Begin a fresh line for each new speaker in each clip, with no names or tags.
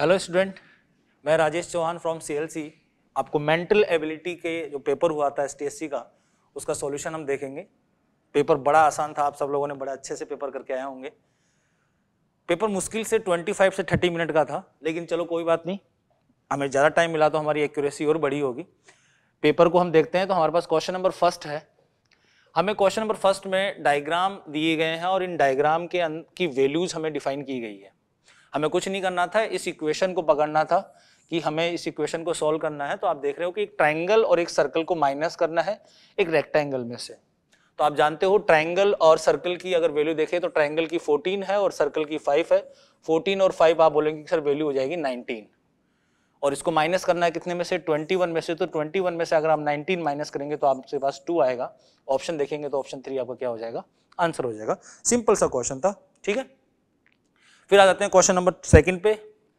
Hello student मैं Rajesh Chauhan from CLC आपको mental ability के जो पेपर हुआ था एसटीएससी का उसका सॉल्यूशन हम देखेंगे पेपर बड़ा आसान था आप सब लोगों ने बड़े अच्छे से पेपर करके आए होंगे पेपर मुश्किल से 25 से 30 मिनट का था लेकिन चलो कोई बात नहीं हमें ज़्यादा टाइम मिला तो हमारी एक्यूरेसी और बड़ी होगी पेपर को हम देखते हैं तो हमारे पास क्वेश्चन नंबर फर्स्ट है हमें क्वेश्चन नंबर फर्स्ट में डायग्राम दिए गए हैं और इन डायग्राम के की वैल्यूज़ हमें डिफाइन की गई है हमें कुछ नहीं करना था इस इक्वेशन को पकड़ना था कि हमें इस इक्वेशन को सॉल्व करना है तो आप देख रहे हो कि एक ट्राइंगल और एक सर्कल को माइनस करना है एक रेक्टेंगल में से तो आप जानते हो ट्राइंगल और सर्कल की अगर वैल्यू देखें तो ट्राइंगल की 14 है और सर्कल की 5 है 14 और 5 आप बोलेंगे सर वैल्यू हो जाएगी 19 और इसको माइनस करना है कितने में से 21 में से तो 21 में से अगर आप 19 माइनस करेंगे तो आपके पास 2 आएगा ऑप्शन देखेंगे तो ऑप्शन 3 आपका क्या हो जाएगा आंसर हो जाएगा सिंपल सा क्वेश्चन था ठीक है फिर आ जाते हैं क्वेश्चन नंबर सेकंड पे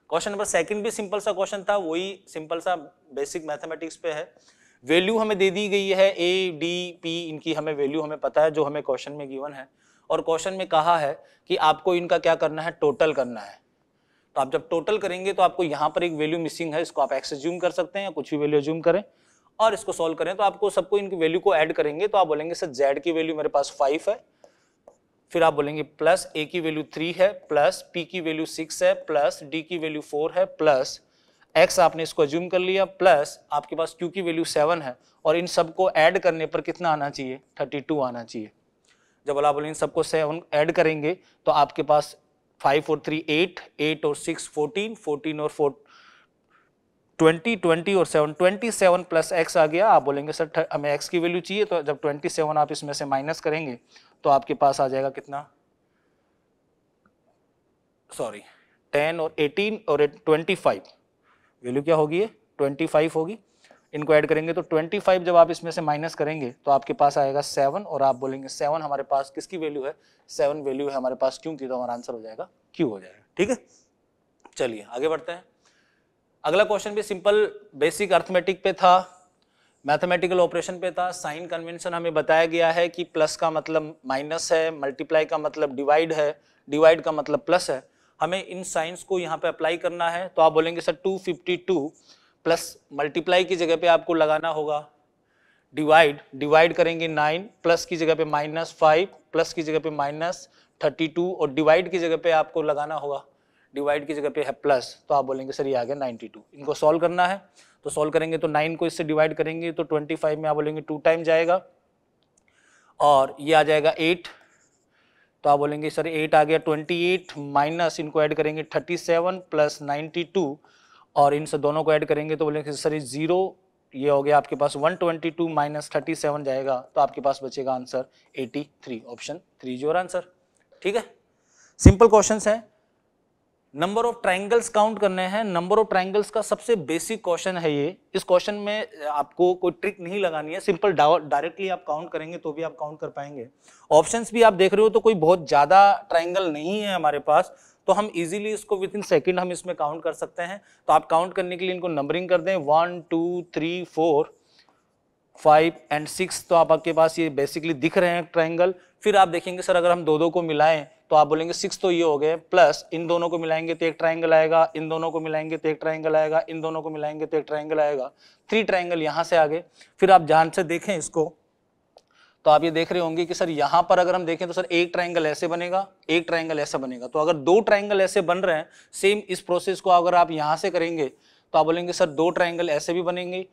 क्वेश्चन नंबर सेकंड भी सिंपल सा क्वेश्चन था वही सिंपल सा बेसिक मैथमेटिक्स पे है वैल्यू हमें दे दी गई है ए डी पी इनकी हमें वैल्यू हमें पता है जो हमें क्वेश्चन में गिवन है और क्वेश्चन में कहा है कि आपको इनका क्या करना है टोटल करना है तो आप जब टोटल करेंगे तो आपको यहाँ पर एक वैल्यू मिसिंग है इसको आप एक्स एज्यूम कर सकते हैं या कुछ भी वैल्यू एज्यूम करें और इसको सॉल्व करें तो आपको सबको इनकी वैल्यू को ऐड करेंगे तो आप बोलेंगे सर जेड की वैल्यू मेरे पास फाइव है फिर आप बोलेंगे प्लस ए की वैल्यू थ्री है प्लस पी की वैल्यू सिक्स है प्लस डी की वैल्यू फोर है प्लस एक्स आपने इसको एज्यूम कर लिया प्लस आपके पास क्यू की वैल्यू सेवन है और इन सबको ऐड करने पर कितना आना चाहिए थर्टी टू आना चाहिए जब आप बोले इन सबको सेवन ऐड करेंगे तो आपके पास फाइव और थ्री एट एट और सिक्स फोर्टीन फोर्टीन और फोर ट्वेंटी ट्वेंटी और seven twenty seven plus X आ गया आप बोलेंगे सर हमें एक्स की वैल्यू चाहिए तो जब ट्वेंटी सेवन आप इसमें से माइनस करेंगे तो आपके पास आ जाएगा कितना सॉरी टेन और एटीन और ट्वेंटी फाइव वैल्यू क्या होगी ये ट्वेंटी फाइव होगी इनको ऐड करेंगे तो 25 जब आप इसमें से माइनस करेंगे तो आपके पास आएगा सेवन और आप बोलेंगे सेवन हमारे पास किसकी वैल्यू है सेवन वैल्यू है हमारे पास क्यों की तो हमारा आंसर हो जाएगा क्यू हो जाएगा ठीक है चलिए आगे बढ़ते हैं अगला क्वेश्चन भी सिंपल बेसिक अर्थमेटिक पे था मैथमेटिकल ऑपरेशन पे था साइन कन्वेंशन हमें बताया गया है कि प्लस का मतलब माइनस है मल्टीप्लाई का मतलब डिवाइड है डिवाइड का मतलब प्लस है हमें इन साइंस को यहाँ पे अप्लाई करना है तो आप बोलेंगे सर 252 प्लस मल्टीप्लाई की जगह पे आपको लगाना होगा डिवाइड डिवाइड करेंगे नाइन प्लस की जगह पे माइनस फाइव प्लस की जगह पे माइनस थर्टी टू और डिवाइड की जगह पे आपको लगाना होगा डिवाइड की जगह पे है प्लस तो आप बोलेंगे सर ये आ गया नाइन्टी टू इनको सॉल्व करना है तो सॉल्व करेंगे तो नाइन को इससे डिवाइड करेंगे तो ट्वेंटी फाइव में आप बोलेंगे टू टाइम जाएगा और ये आ जाएगा एट तो आप बोलेंगे सर एट आ गया ट्वेंटी एट माइनस इनको ऐड करेंगे thirty seven plus ninety two और इन दोनों को ऐड करेंगे तो बोलेंगे सर ये ज़ीरो ये हो गया आपके पास one twenty two minus thirty seven जाएगा तो आपके पास बचेगा answer eighty three option three जो आंसर ठीक है सिंपल क्वेश्चन हैं नंबर ऑफ ट्राइंगल्स काउंट करने हैं नंबर ऑफ ट्राइंगल्स का सबसे बेसिक क्वेश्चन है ये इस क्वेश्चन में आपको कोई ट्रिक नहीं लगानी है सिंपल डायरेक्टली आप काउंट करेंगे तो भी आप काउंट कर पाएंगे ऑप्शंस भी आप देख रहे हो तो कोई बहुत ज़्यादा ट्राइंगल नहीं है हमारे पास तो हम इजीली इसको विद इन सेकेंड हम इसमें काउंट कर सकते हैं तो आप काउंट करने के लिए इनको नंबरिंग कर दें one two three four five and six तो आप आपके पास ये बेसिकली दिख रहे हैं ट्राइंगल फिर आप देखेंगे सर अगर हम दो दो को मिलाएं तो आप बोलेंगे सिक्स तो ये हो गए प्लस इन दोनों को मिलाएंगे तो एक ट्राइंगल आएगा इन दोनों को मिलाएंगे तो एक ट्राइंगल आएगा इन दोनों को मिलाएंगे तो एक ट्राइंगल आएगा थ्री ट्राइंगल यहाँ से आगे फिर आप ध्यान से देखें इसको तो आप ये देख रहे होंगे कि सर यहाँ पर अगर हम देखें तो सर एक ट्राइंगल ऐसे बनेगा एक ट्राइंगल ऐसे बनेगा तो अगर दो ट्राइंगल ऐसे बन रहे हैं सेम इस प्रोसेस को अगर आप यहाँ से करेंगे तो आप बोलेंगे सर दो ट्राइंगल ऐसे भी बनेंगे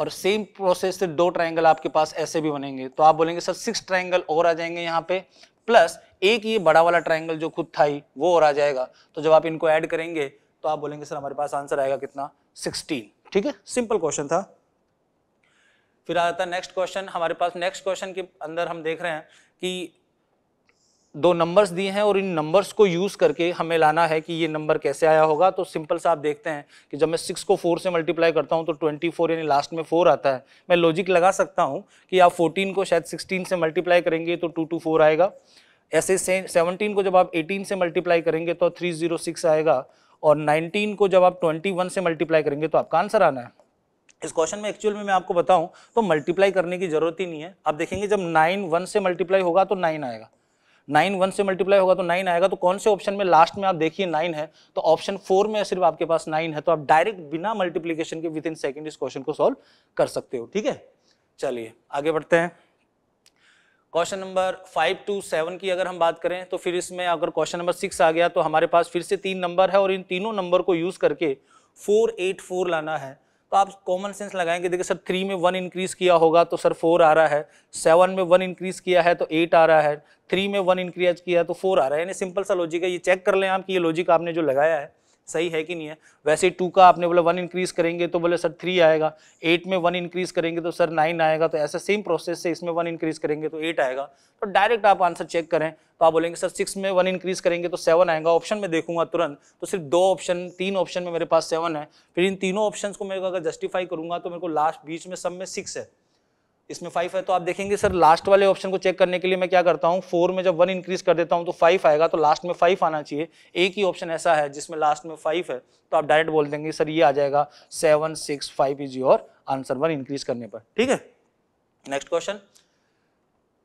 और सेम प्रोसेस से दो ट्राइंगल आपके पास ऐसे भी बनेंगे तो आप बोलेंगे सर सिक्स ट्राइंगल और आ जाएंगे यहाँ पे प्लस एक ये बड़ा वाला ट्राइंगल जो खुद था ही वो और आ जाएगा तो जब आप इनको ऐड करेंगे तो आप बोलेंगे सर हमारे पास आंसर आएगा कितना 16 ठीक है सिंपल क्वेश्चन था फिर आ है नेक्स्ट क्वेश्चन हमारे पास नेक्स्ट क्वेश्चन के अंदर हम देख रहे हैं कि दो नंबर्स दिए हैं और इन नंबर्स को यूज़ करके हमें लाना है कि ये नंबर कैसे आया होगा तो सिंपल सा आप देखते हैं कि जब मैं सिक्स को फोर से मल्टीप्लाई करता हूँ तो ट्वेंटी फोर यानी लास्ट में फोर आता है मैं लॉजिक लगा सकता हूँ कि आप फोर्टीन को शायद सिक्सटीन से मल्टीप्लाई करेंगे तो टू टू फोर आएगा ऐसे सेवनटीन को जब आप एटीन से मल्टीप्लाई करेंगे तो थ्री जीरो सिक्स आएगा और नाइनटीन को जब आप ट्वेंटी वन से मल्टीप्लाई करेंगे तो आपका आंसर आना है इस क्वेश्चन में एक्चुअल में मैं आपको बताऊं तो मल्टीप्लाई करने की जरूरत ही नहीं है आप देखेंगे जब नाइन वन से मल्टीप्लाई होगा तो नाइन आएगा नाइन वन से मल्टीप्लाई होगा तो नाइन आएगा तो कौन से ऑप्शन में लास्ट में आप देखिए नाइन है तो ऑप्शन फोर में सिर्फ आपके पास नाइन है तो आप डायरेक्ट बिना मल्टीप्लीकेशन के विद इन सेकेंड इस क्वेश्चन को सॉल्व कर सकते हो ठीक है चलिए आगे बढ़ते हैं question number five to seven की अगर हम बात करें तो फिर इसमें अगर क्वेश्चन नंबर सिक्स आ गया तो हमारे पास फिर से तीन नंबर है और इन तीनों नंबर को यूज़ करके फोर एट फोर लाना है तो आप कॉमन सेंस लगाएंगे देखिए सर थ्री में वन इंक्रीज़ किया होगा तो सर फोर आ रहा है सेवन में वन इंक्रीज़ किया है तो एट आ रहा है थ्री में वन इंक्रीज किया तो फोर आ रहा है यानी सिंपल सा लॉजिक है ये चेक कर लें आप कि ये लॉजिक आपने जो लगाया है सही है कि नहीं है वैसे टू का आपने बोला वन इंक्रीज करेंगे तो बोले सर थ्री आएगा एट में वन इंक्रीज करेंगे तो सर नाइन आएगा तो ऐसा सेम प्रोसेस से इसमें वन इंक्रीज करेंगे तो एट आएगा तो डायरेक्ट आप आंसर चेक करें तो आप बोलेंगे सर सिक्स में वन इंक्रीज करेंगे तो सेवन आएगा ऑप्शन में देखूंगा तुरंत तो सिर्फ दो ऑप्शन तीन ऑप्शन में मेरे पास सेवन है फिर इन तीनों ऑप्शन को मैं अगर जस्टिफाई करूंगा तो मेरे को लास्ट बीच में सब में सिक्स है इसमें फाइव है तो आप देखेंगे सर लास्ट वाले ऑप्शन को चेक करने के लिए मैं क्या करता हूँ फोर में जब वन इंक्रीज कर देता हूँ तो फाइव आएगा तो लास्ट में फाइव आना चाहिए एक ही ऑप्शन ऐसा है जिसमें लास्ट में फाइव है तो आप डायरेक्ट बोल देंगे सर ये आ जाएगा seven six five is your answer one increase करने पर ठीक है next question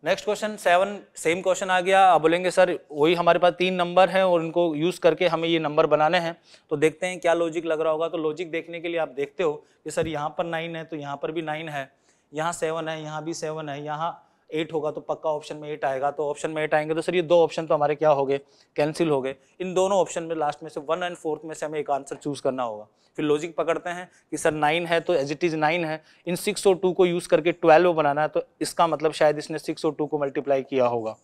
next question seven same question आ गया आप बोलेंगे सर वही हमारे पास तीन नंबर हैं और इनको यूज़ करके हमें ये नंबर बनाने हैं तो देखते हैं क्या लॉजिक लग रहा होगा तो लॉजिक देखने के लिए आप देखते हो कि सर यहाँ पर नाइन है तो यहाँ पर भी नाइन है यहाँ सेवन है यहाँ भी सेवन है यहाँ एट होगा तो पक्का ऑप्शन में एट आएगा तो ऑप्शन में एट आएंगे तो सर ये दो ऑप्शन तो हमारे क्या हो गए कैंसिल हो गए इन दोनों ऑप्शन में लास्ट में से वन एंड फोर्थ में से हमें एक आंसर चूज़ करना होगा फिर लॉजिक पकड़ते हैं कि सर नाइन है तो एज इट इज़ नाइन है इन सिक्स और टू को यूज़ करके ट्वेल्व बनाना है तो इसका मतलब शायद इसने सिक्स और टू को मल्टीप्लाई किया होगा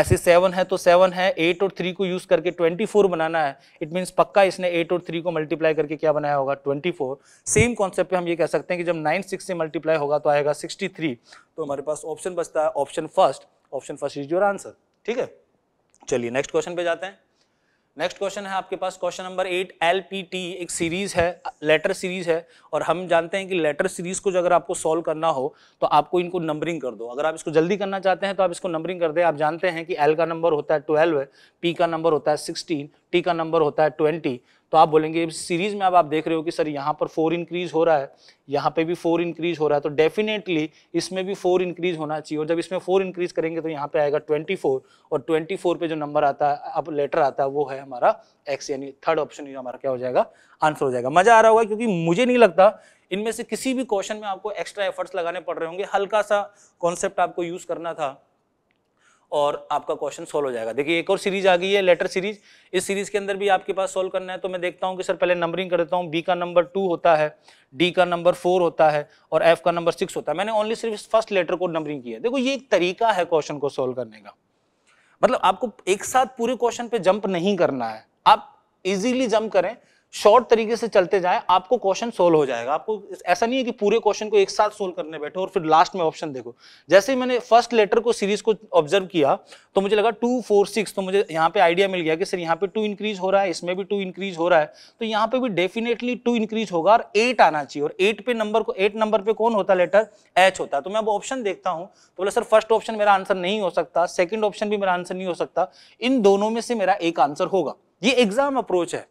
ऐसे सेवन है तो सेवन है एट और थ्री को यूज करके ट्वेंटी फोर बनाना है इट मीन्स पक्का इसने एट और थ्री को मल्टीप्लाई करके क्या बनाया होगा ट्वेंटी फोर सेम कॉन्सेप्ट पे हम ये कह सकते हैं कि जब नाइन सिक्स से मल्टीप्लाई होगा तो आएगा सिक्सटी थ्री तो हमारे पास ऑप्शन बचता है option first option first is your answer ठीक है चलिए नेक्स्ट क्वेश्चन पे जाते हैं नेक्स्ट क्वेश्चन है आपके पास question number eight L P T एक सीरीज है लेटर सीरीज है और हम जानते हैं कि लेटर सीरीज को अगर आपको सॉल्व करना हो तो आपको इनको नंबरिंग कर दो अगर आप इसको जल्दी करना चाहते हैं तो आप इसको नंबरिंग कर दे आप जानते हैं कि एल का नंबर होता है ट्वेल्व पी का नंबर होता है सिक्सटीन टी का नंबर होता है ट्वेंटी तो आप बोलेंगे सीरीज में अब आप देख रहे हो कि सर यहाँ पर फोर इंक्रीज हो रहा है यहाँ पे भी फोर इंक्रीज हो रहा है तो डेफिनेटली इसमें भी फोर इंक्रीज होना चाहिए और जब इसमें फोर इंक्रीज करेंगे तो यहाँ पे आएगा ट्वेंटी फोर और ट्वेंटी फोर पे जो नंबर आता है अब लेटर आता है वो है हमारा एक्स यानी थर्ड ऑप्शन हमारा क्या हो जाएगा आंसर हो जाएगा मजा आ रहा होगा क्योंकि मुझे नहीं लगता इनमें से किसी भी क्वेश्चन में आपको एक्स्ट्रा एफर्ट्स लगाने पड़ रहे होंगे हल्का सा कॉन्सेप्ट आपको यूज करना था और आपका क्वेश्चन सोल्व हो जाएगा देखिए एक और सीरीज आ गई है लेटर सीरीज इस सीरीज के अंदर भी आपके पास सोल्व करना है तो मैं देखता हूँ कि सर पहले नंबरिंग कर देता हूँ बी का नंबर टू होता है डी का नंबर फोर होता है और एफ का नंबर सिक्स होता है मैंने ओनली सिर्फ फर्स्ट लेटर को नंबरिंग किया देखो ये एक तरीका है क्वेश्चन को सोल्व करने का मतलब आपको एक साथ पूरे क्वेश्चन पे जंप नहीं करना है आप इजीली जंप करें शॉर्ट तरीके से चलते जाए आपको क्वेश्चन सोल्व हो जाएगा आपको ऐसा नहीं है कि पूरे क्वेश्चन को एक साथ सोल्व करने बैठो और फिर लास्ट में ऑप्शन देखो जैसे ही मैंने फर्स्ट लेटर को सीरीज को ऑब्जर्व किया तो मुझे लगा टू फोर सिक्स तो मुझे यहाँ पे आइडिया मिल गया कि सर यहाँ पे टू इंक्रीज हो रहा है इसमें भी टू इंक्रीज हो रहा है तो यहाँ पे भी डेफिनेटली टू इंक्रीज होगा और एट आना चाहिए और एट पे नंबर को एट नंबर पे कौन होता लेटर एच होता है तो मैं अब ऑप्शन देखता हूँ तो बोला सर फर्स्ट ऑप्शन मेरा आंसर नहीं हो सकता सेकेंड ऑप्शन भी मेरा आंसर नहीं हो सकता इन दोनों में से मेरा एक आंसर होगा ये एग्जाम अप्रोच है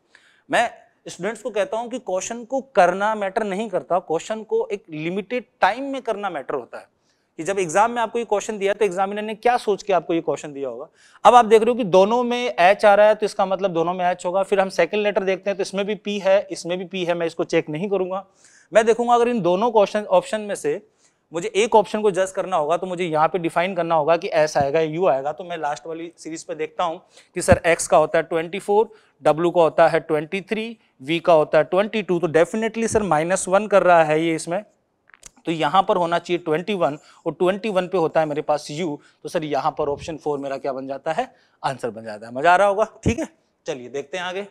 मैं स्टूडेंट्स को कहता हूं कि क्वेश्चन को करना मैटर नहीं करता क्वेश्चन को एक लिमिटेड टाइम में करना मैटर होता है कि जब एग्जाम में आपको ये क्वेश्चन दिया तो एग्जामिनर ने क्या सोच के आपको ये क्वेश्चन दिया होगा अब आप देख रहे हो कि दोनों में एच आ रहा है तो इसका मतलब दोनों में एच होगा फिर हम सेकंड लेटर देखते हैं तो इसमें भी पी है इसमें भी पी है मैं इसको चेक नहीं करूंगा मैं देखूंगा अगर इन दोनों क्वेश्चन ऑप्शन में से मुझे एक ऑप्शन को जज करना होगा तो मुझे यहाँ पे डिफाइन करना होगा कि एस आएगा यू आएगा तो मैं लास्ट वाली सीरीज पे देखता हूँ कि सर एक्स का होता है ट्वेंटी फोर डब्ल्यू का होता है ट्वेंटी थ्री वी का होता है ट्वेंटी टू तो डेफिनेटली सर माइनस वन कर रहा है ये इसमें तो यहाँ पर होना चाहिए ट्वेंटी वन और ट्वेंटी वन पे होता है मेरे पास यू तो सर यहाँ पर ऑप्शन फोर मेरा क्या बन जाता है आंसर बन जाता है मजा आ रहा होगा ठीक है चलिए देखते हैं आगे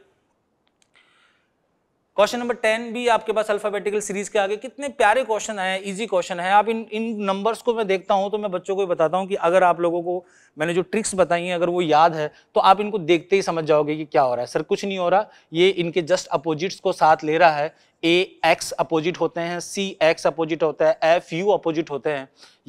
क्वेश्चन नंबर टेन भी आपके पास अल्फाबेटिकल सीरीज के आगे कितने प्यारे क्वेश्चन हैं इजी क्वेश्चन है आप इन इन नंबर्स को मैं देखता हूं तो मैं बच्चों को बताता हूं कि अगर आप लोगों को मैंने जो ट्रिक्स बताई हैं अगर वो याद है तो आप इनको देखते ही समझ जाओगे कि क्या हो रहा है सर कुछ नहीं हो रहा ये इनके जस्ट अपोजिट्स को साथ ले रहा है ए एक्स अपोजिट होते हैं सी एक्स अपोजिट होता है एफ यू अपोजिट होते हैं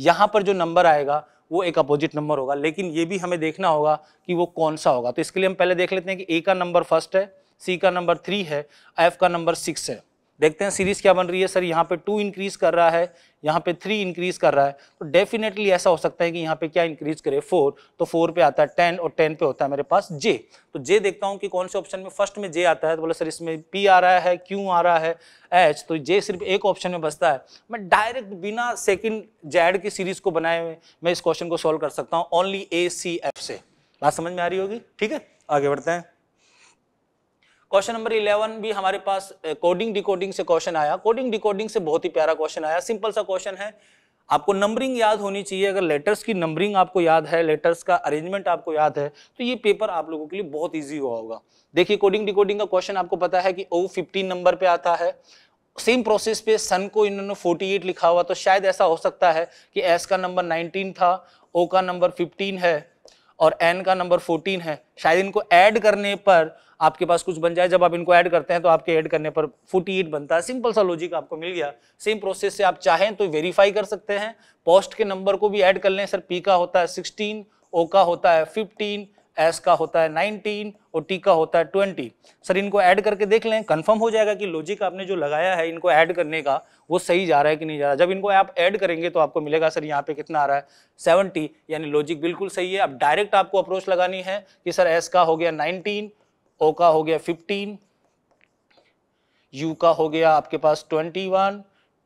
यहाँ पर जो नंबर आएगा वो एक अपोजिट नंबर होगा लेकिन ये भी हमें देखना होगा कि वो कौन सा होगा तो इसके लिए हम पहले देख लेते हैं कि ए का नंबर फर्स्ट है सी का नंबर थ्री है एफ का नंबर सिक्स है देखते हैं सीरीज क्या बन रही है सर यहाँ पे टू इंक्रीज कर रहा है यहाँ पे थ्री इंक्रीज कर रहा है तो डेफिनेटली ऐसा हो सकता है कि यहाँ पे क्या इंक्रीज करे फोर तो फोर पे आता है टेन और टेन पे होता है मेरे पास जे तो जे देखता हूँ कि कौन से ऑप्शन में फर्स्ट में जे आता है तो बोला सर इसमें पी आ रहा है क्यू आ रहा है एच तो जे सिर्फ एक ऑप्शन में बचता है मैं डायरेक्ट बिना सेकेंड जेड की सीरीज को बनाए हुए मैं इस क्वेश्चन को सॉल्व कर सकता हूँ ओनली ए सी एफ से बात समझ में आ रही होगी ठीक है आगे बढ़ते हैं क्वेश्चन नंबर इलेवन भी हमारे पास कोडिंग डिकोडिंग से क्वेश्चन आया कोडिंग डिकोडिंग से बहुत ही प्यारा क्वेश्चन आया सिंपल सा क्वेश्चन है आपको नंबरिंग याद होनी चाहिए अगर लेटर्स की नंबरिंग आपको याद है लेटर्स का अरेंजमेंट आपको याद है तो ये पेपर आप लोगों के लिए बहुत ईजी हुआ होगा देखिए कोडिंग डिकोडिंग का क्वेश्चन आपको पता है कि ओ फिफ्टीन नंबर पे आता है सेम प्रोसेस पे सन को इन्होंने 48 लिखा हुआ तो शायद ऐसा हो सकता है कि एस का नंबर 19 था ओ का नंबर 15 है और एन का नंबर 14 है शायद इनको ऐड करने पर आपके पास कुछ बन जाए जब आप इनको ऐड करते हैं तो आपके ऐड करने पर फोर्टी एट बनता है सिंपल सा लॉजिक आपको मिल गया सेम प्रोसेस से आप चाहें तो वेरीफाई कर सकते हैं पोस्ट के नंबर को भी ऐड कर लें सर पी का होता है सिक्सटीन ओ का होता है फिफ्टीन एस का होता है 19 और टी का होता है 20 सर इनको ऐड करके देख लें कन्फर्म हो जाएगा कि लॉजिक आपने जो लगाया है इनको ऐड करने का वो सही जा रहा है कि नहीं जा रहा जब इनको आप ऐड करेंगे तो आपको मिलेगा सर यहाँ पे कितना आ रहा है सेवनटी यानी लॉजिक बिल्कुल सही है अब डायरेक्ट आपको अप्रोच लगानी है कि सर एस का हो गया नाइनटीन ओ का हो गया फिफ्टीन यू का हो गया आपके पास ट्वेंटी वन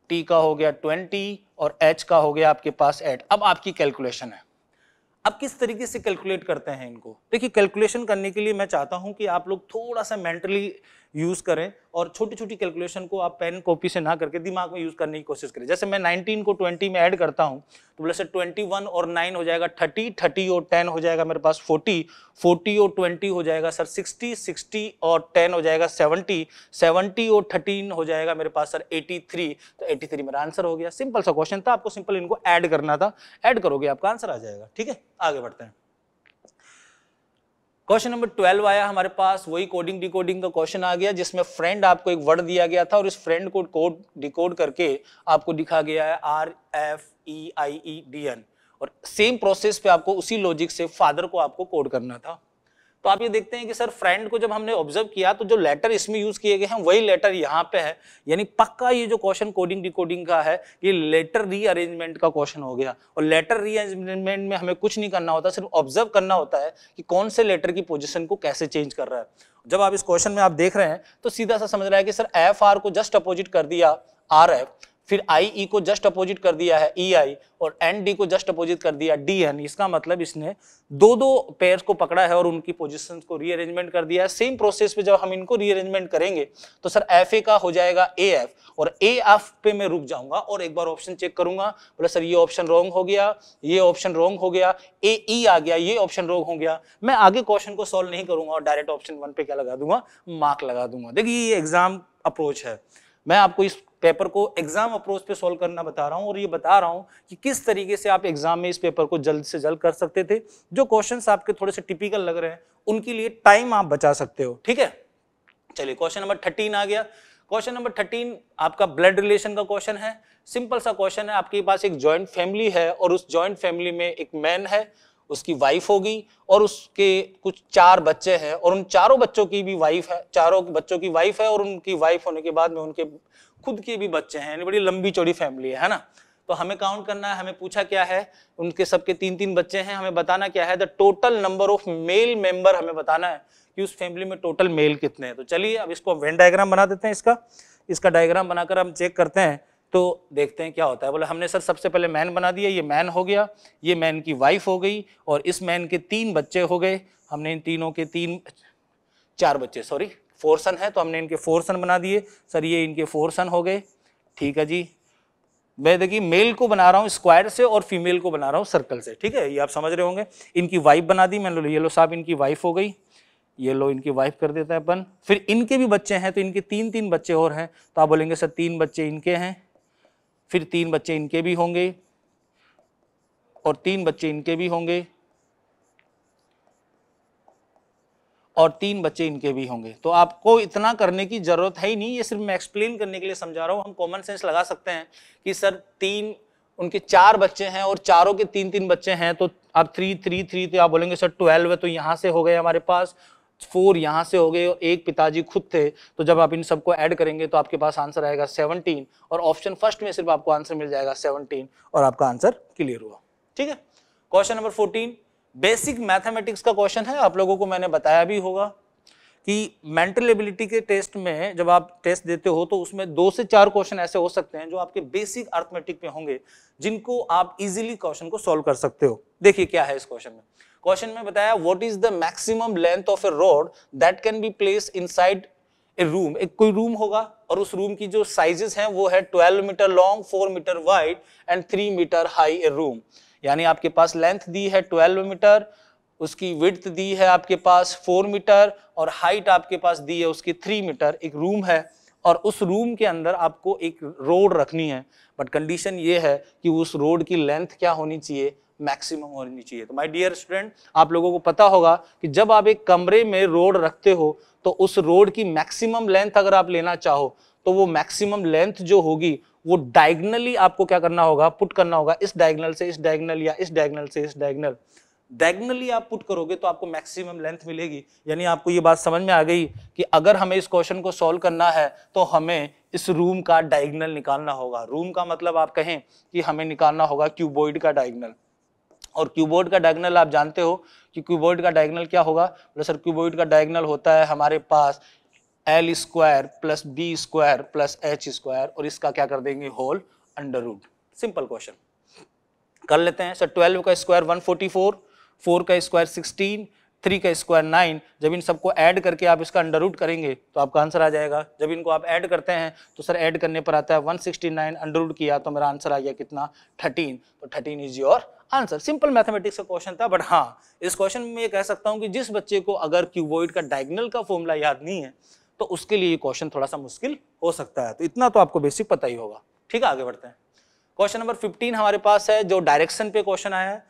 टी का हो गया ट्वेंटी और एच का हो गया आपके पास एट अब आपकी कैलकुलेशन है अब किस तरीके से कैलकुलेट करते हैं इनको देखिए कैलकुलेशन करने के लिए मैं चाहता हूं कि आप लोग थोड़ा सा मेंटली यूज़ करें और छोटी छोटी कैलकुलेशन को आप पेन कॉपी से ना करके दिमाग में यूज़ करने की कोशिश करें जैसे मैं 19 को 20 में ऐड करता हूँ तो बोले से 21 और 9 हो जाएगा 30 30 और 10 हो जाएगा मेरे पास 40 40 और 20 हो जाएगा सर 60 60 और 10 हो जाएगा 70 70 और 13 हो जाएगा मेरे पास सर 83 तो 83 मेरा आंसर हो गया सिंपल सा क्वेश्चन था आपको सिंपल इनको ऐड करना था ऐड करोगे आपका आंसर आ जाएगा ठीक है आगे बढ़ते हैं क्वेश्चन नंबर ट्वेल्व आया हमारे पास वही कोडिंग डिकोडिंग का क्वेश्चन आ गया जिसमें फ्रेंड आपको एक वर्ड दिया गया था और इस फ्रेंड को कोड डिकोड करके आपको दिखा गया है R F E I E D N और सेम प्रोसेस पे आपको उसी लॉजिक से फादर को आपको कोड करना था तो आप ये देखते हैं कि सर फ्रेंड को जब हमने ऑब्जर्व किया तो जो लेटर इसमें यूज किए गए हैं वही लेटर यहाँ पे है यानी पक्का ये जो क्वेश्चन कोडिंग डिकोडिंग का है ये लेटर रीअरेंजमेंट का क्वेश्चन हो गया और लेटर रीअरेंजमेंट में हमें कुछ नहीं करना होता सिर्फ ऑब्जर्व करना होता है कि कौन से लेटर की पोजिशन को कैसे चेंज कर रहा है जब आप इस क्वेश्चन में आप देख रहे हैं तो सीधा सा समझ रहा है कि सर एफ आर को जस्ट अपोजिट कर दिया आर एफ फिर आई ई e को जस्ट अपोजिट कर दिया है ई e आई और एन डी को जस्ट अपोजिट कर दिया डी एन e। इसका मतलब इसने दो दो पेयर को पकड़ा है और उनकी पोजिशन को रीअरेंजमेंट कर दिया है सेम प्रोसेस पे जब हम इनको रीअरेंजमेंट करेंगे तो सर एफ ए का हो जाएगा ए एफ और ए एफ पे मैं रुक जाऊंगा और एक बार ऑप्शन चेक करूंगा बोला सर ये ऑप्शन रॉन्ग हो गया ये ऑप्शन रॉन्ग हो गया ए ई आ गया ये ऑप्शन रॉन्ग हो गया मैं आगे क्वेश्चन को सॉल्व नहीं करूंगा और डायरेक्ट ऑप्शन वन पे क्या लगा दूंगा मार्क लगा दूंगा देखिए ये एग्जाम अप्रोच है मैं आपको इस पेपर को एग्जाम अप्रोच पे सॉल्व करना बता रहा हूँ और ये बता रहा हूँ कि किस तरीके से आप एग्जाम में इस पेपर को जल्द से जल्द कर सकते थे जो क्वेश्चंस आपके थोड़े से टिपिकल लग रहे हैं उनके लिए टाइम आप बचा सकते हो ठीक है चलिए क्वेश्चन नंबर थर्टीन आ गया क्वेश्चन नंबर थर्टीन आपका ब्लड रिलेशन का क्वेश्चन है सिंपल सा क्वेश्चन है आपके पास एक ज्वाइंट फैमिली है और उस ज्वाइंट फैमिली में एक मैन है उसकी वाइफ होगी और उसके कुछ चार बच्चे हैं और उन चारों बच्चों की भी वाइफ है चारों बच्चों की वाइफ है और उनकी वाइफ होने के बाद में उनके खुद के भी बच्चे हैं बड़ी लंबी चौड़ी फैमिली है, है ना तो हमें काउंट करना है हमें पूछा क्या है उनके सबके तीन तीन बच्चे हैं हमें बताना क्या है the total number of male member हमें बताना है कि उस फैमिली में टोटल मेल कितने हैं तो चलिए अब इसको वेन डायग्राम बना देते हैं इसका इसका डायग्राम बनाकर हम चेक करते हैं तो देखते हैं क्या होता है बोले हमने सर सबसे पहले मैन बना दिया ये मैन हो गया ये मैन की वाइफ हो गई और इस मैन के तीन बच्चे हो गए हमने इन तीनों के तीन चार बच्चे सॉरी फोरसन है तो हमने इनके फोरसन बना दिए सर ये इनके फोरसन हो गए ठीक है जी मैं देखिए मेल को बना रहा हूँ स्क्वायर से और फीमेल को बना रहा हूँ सर्कल से ठीक है ये आप समझ रहे होंगे इनकी वाइफ बना दी मैंने लो ये लो साहब इनकी वाइफ हो गई ये लो इनकी वाइफ कर देता है अपन फिर इनके भी बच्चे हैं तो इनके तीन तीन बच्चे और हैं तो आप बोलेंगे सर तीन बच्चे इनके हैं फिर तीन बच्चे इनके भी होंगे और तीन बच्चे इनके भी होंगे और तीन बच्चे इनके भी होंगे तो आपको इतना करने की ज़रूरत है ही नहीं ये सिर्फ मैं एक्सप्लेन करने के लिए समझा रहा हूँ हम कॉमन सेंस लगा सकते हैं कि सर तीन उनके चार बच्चे हैं और चारों के तीन तीन बच्चे हैं तो आप थ्री थ्री थ्री तो आप बोलेंगे सर ट्वेल्व है तो यहाँ से हो गए हमारे पास फोर यहाँ से हो गए एक पिताजी खुद थे तो जब आप इन सबको ऐड करेंगे तो आपके पास आंसर आएगा सेवनटीन और ऑप्शन फर्स्ट में सिर्फ आपको आंसर मिल जाएगा सेवनटीन और आपका आंसर क्लियर हुआ ठीक है question number fourteen basic mathematics का क्वेश्चन है आप लोगों को मैंने बताया भी होगा कि मेंटल एबिलिटी के टेस्ट में जब आप टेस्ट देते हो तो उसमें दो से चार क्वेश्चन ऐसे हो सकते हैं जो आपके बेसिक अर्थमेटिक पे होंगे जिनको आप इजीली क्वेश्चन को सॉल्व कर सकते हो देखिए क्या है इस क्वेश्चन में क्वेश्चन में बताया what is the maximum length of a rod that can be place inside a room एक कोई रूम होगा और उस रूम की जो साइजेस है वो है twelve metre long four metre wide and three metre high a room यानी आपके पास लेंथ दी है ट्वेल्व मीटर उसकी विड्थ दी है आपके पास फोर मीटर और हाइट आपके पास दी है उसकी थ्री मीटर एक रूम है और उस रूम के अंदर आपको एक रोड रखनी है बट कंडीशन ये है कि उस रोड की लेंथ क्या होनी चाहिए मैक्सिमम होनी चाहिए तो माय डियर स्टूडेंट आप लोगों को पता होगा कि जब आप एक कमरे में रोड रखते हो तो उस रोड की मैक्सिमम लेंथ अगर आप लेना चाहो तो वो मैक्सिमम लेंथ जो होगी वो डायगनली आपको क्या करना होगा पुट करना होगा इस डायगनल से इस डायगनल या इस डायगनल से इस डायगनल डायगनली आप पुट करोगे तो आपको मैक्सिमम लेंथ मिलेगी यानी आपको ये बात समझ में आ गई कि अगर हमें इस क्वेश्चन को सॉल्व करना है तो हमें इस रूम का डायगनल निकालना होगा रूम का मतलब आप कहें कि हमें निकालना होगा क्यूबोइड का डायगनल और क्यूबोर्ड का डायगनल आप जानते हो कि क्यूबोर्ड का डायगनल क्या होगा बोले सर क्यूबोर्ड का डायगनल होता है हमारे पास L square plus B square plus H square और इसका क्या कर देंगे whole under root simple question कर लेते हैं सर ट्वेल्व का square one forty four four का स्क्वायर सिक्सटीन थ्री का स्क्वायर नाइन जब इन सबको ऐड करके आप इसका अंडर रूट करेंगे तो आपका आंसर आ जाएगा जब इनको आप ऐड करते हैं तो सर ऐड करने पर आता है one sixty nine under root किया तो मेरा आंसर आ गया कितना थर्टीन तो thirteen is your answer simple mathematics का क्वेश्चन था बट हाँ इस क्वेश्चन में मैं कह सकता हूँ कि जिस बच्चे को अगर क्यूबोइड का डायगनल का फॉर्मूला याद नहीं है तो उसके लिए क्वेश्चन थोड़ा सा मुश्किल हो सकता है तो इतना तो आपको बेसिक पता ही होगा ठीक है आगे बढ़ते हैं क्वेश्चन नंबर फिफ्टीन हमारे पास है जो डायरेक्शन पे क्वेश्चन आया है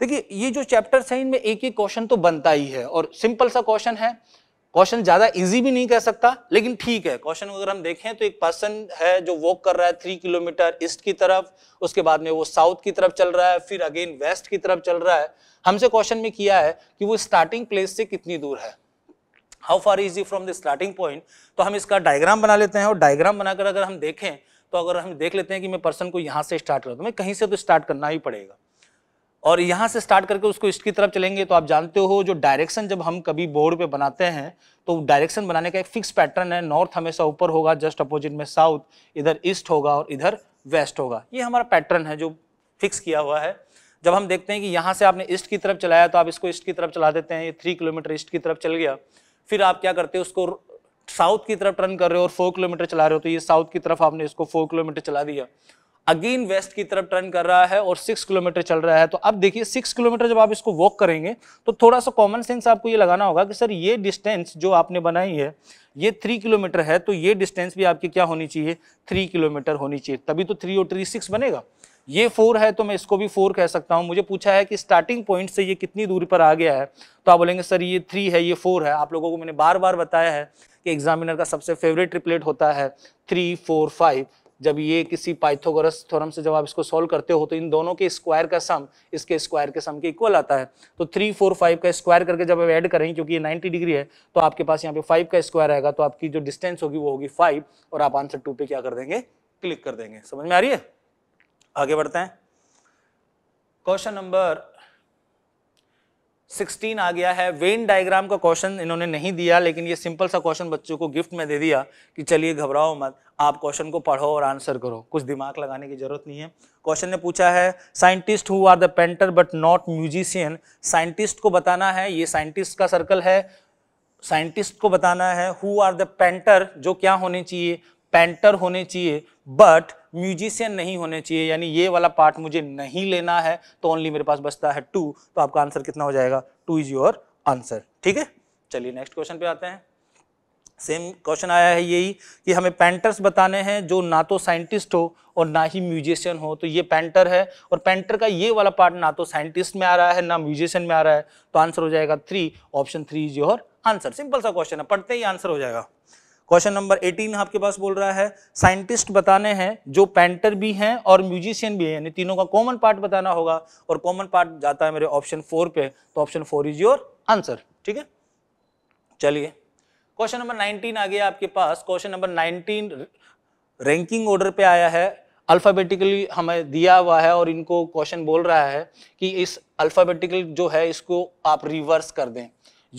देखिए ये जो चैप्टर्स हैं इनमें एक एक क्वेश्चन तो बनता ही है और सिंपल सा क्वेश्चन है क्वेश्चन ज्यादा इजी भी नहीं कह सकता लेकिन ठीक है क्वेश्चन अगर हम देखें तो एक पर्सन है जो वॉक कर रहा है थ्री किलोमीटर ईस्ट की तरफ उसके बाद में वो साउथ की तरफ चल रहा है फिर अगेन वेस्ट की तरफ चल रहा है हमसे क्वेश्चन में किया है कि वो स्टार्टिंग प्लेस से कितनी दूर है how far is you from the starting point तो हम इसका डायग्राम बना लेते हैं और डायग्राम बनाकर अगर हम देखें तो अगर हम देख लेते हैं कि मैं पर्सन को यहाँ से स्टार्ट करूँ तो मैं कहीं से तो स्टार्ट करना ही पड़ेगा और यहाँ से स्टार्ट करके उसको ईस्ट की तरफ चलेंगे तो आप जानते हो जो डायरेक्शन जब हम कभी बोर्ड पे बनाते हैं तो डायरेक्शन बनाने का एक फिक्स पैटर्न है नॉर्थ हमेशा ऊपर होगा जस्ट अपोजिट में साउथ इधर ईस्ट होगा और इधर वेस्ट होगा ये हमारा पैटर्न है जो फिक्स किया हुआ है जब हम देखते हैं कि यहाँ से आपने ईस्ट की तरफ चलाया तो आप इसको ईस्ट की तरफ चला देते हैं ये थ्री किलोमीटर ईस्ट की तरफ चल गया फिर आप क्या करते हो उसको साउथ की तरफ टर्न कर रहे हो और फोर किलोमीटर चला रहे हो तो ये साउथ की तरफ आपने इसको फोर किलोमीटर चला दिया अगेन वेस्ट की तरफ टर्न कर रहा है और सिक्स किलोमीटर चल रहा है तो अब देखिए सिक्स किलोमीटर जब आप इसको वॉक करेंगे तो थोड़ा सा कॉमन सेंस आपको ये लगाना होगा कि सर ये डिस्टेंस जो आपने बनाई है ये थ्री किलोमीटर है तो ये डिस्टेंस भी आपकी क्या होनी चाहिए थ्री किलोमीटर होनी चाहिए तभी तो थ्री और थ्री सिक्स बनेगा ये फोर है तो मैं इसको भी फोर कह सकता हूँ मुझे पूछा है कि स्टार्टिंग पॉइंट से ये कितनी दूरी पर आ गया है तो आप बोलेंगे सर ये थ्री है ये फोर है आप लोगों को मैंने बार बार बताया है कि एग्जामिनर का सबसे फेवरेट ट्रिपलेट होता है थ्री फोर फाइव जब ये किसी पाइथागोरस थ्योरम से जब आप इसको सॉल्व करते हो तो इन दोनों के स्क्वायर का सम इसके स्क्वायर के सम के इक्वल आता है तो थ्री फोर फाइव का स्क्वायर करके जब आप ऐड करेंगे क्योंकि ये 90 डिग्री है तो आपके पास यहाँ पे फाइव का स्क्वायर आएगा तो आपकी जो डिस्टेंस होगी वो होगी फाइव और आप आंसर टू पे क्या कर देंगे क्लिक कर देंगे समझ में आ रही है आगे बढ़ते हैं क्वेश्चन नंबर 16 आ गया है वेन डायग्राम का क्वेश्चन इन्होंने नहीं दिया लेकिन ये सिंपल सा क्वेश्चन बच्चों को गिफ्ट में दे दिया कि चलिए घबराओ मत आप क्वेश्चन को पढ़ो और आंसर करो कुछ दिमाग लगाने की जरूरत नहीं है क्वेश्चन ने पूछा है scientist who are the painter but not musician scientist को बताना है ये साइंटिस्ट का सर्कल है साइंटिस्ट को बताना है हु आर द पेंटर जो क्या होने चाहिए पेंटर होने चाहिए बट म्यूजिशियन नहीं होने चाहिए यानी ये वाला पार्ट मुझे नहीं लेना है तो ओनली मेरे पास बचता है टू तो आपका आंसर कितना हो जाएगा टू इज योर आंसर ठीक है चलिए नेक्स्ट क्वेश्चन पे आते हैं सेम क्वेश्चन आया है यही कि हमें पेंटर्स बताने हैं जो ना तो साइंटिस्ट हो और ना ही म्यूजिशियन हो तो ये पेंटर है और पेंटर का ये वाला पार्ट ना तो साइंटिस्ट में आ रहा है ना म्यूजिशियन में आ रहा है तो आंसर हो जाएगा three option three is your answer simple सा क्वेश्चन है पढ़ते ही आंसर हो जाएगा क्वेश्चन नंबर 18 आपके पास बोल रहा है साइंटिस्ट बताने हैं जो पेंटर भी हैं और म्यूजिशियन भी हैं यानी तीनों का कॉमन पार्ट बताना होगा और कॉमन पार्ट जाता है मेरे ऑप्शन फोर पे तो option four is your answer ठीक है चलिए क्वेश्चन नंबर 19 आ गया आपके पास क्वेश्चन नंबर 19 रैंकिंग ऑर्डर पे आया है अल्फ़ाबेटिकली हमें दिया हुआ है और इनको क्वेश्चन बोल रहा है कि इस अल्फ़ाबेटिकल जो है इसको आप रिवर्स कर दें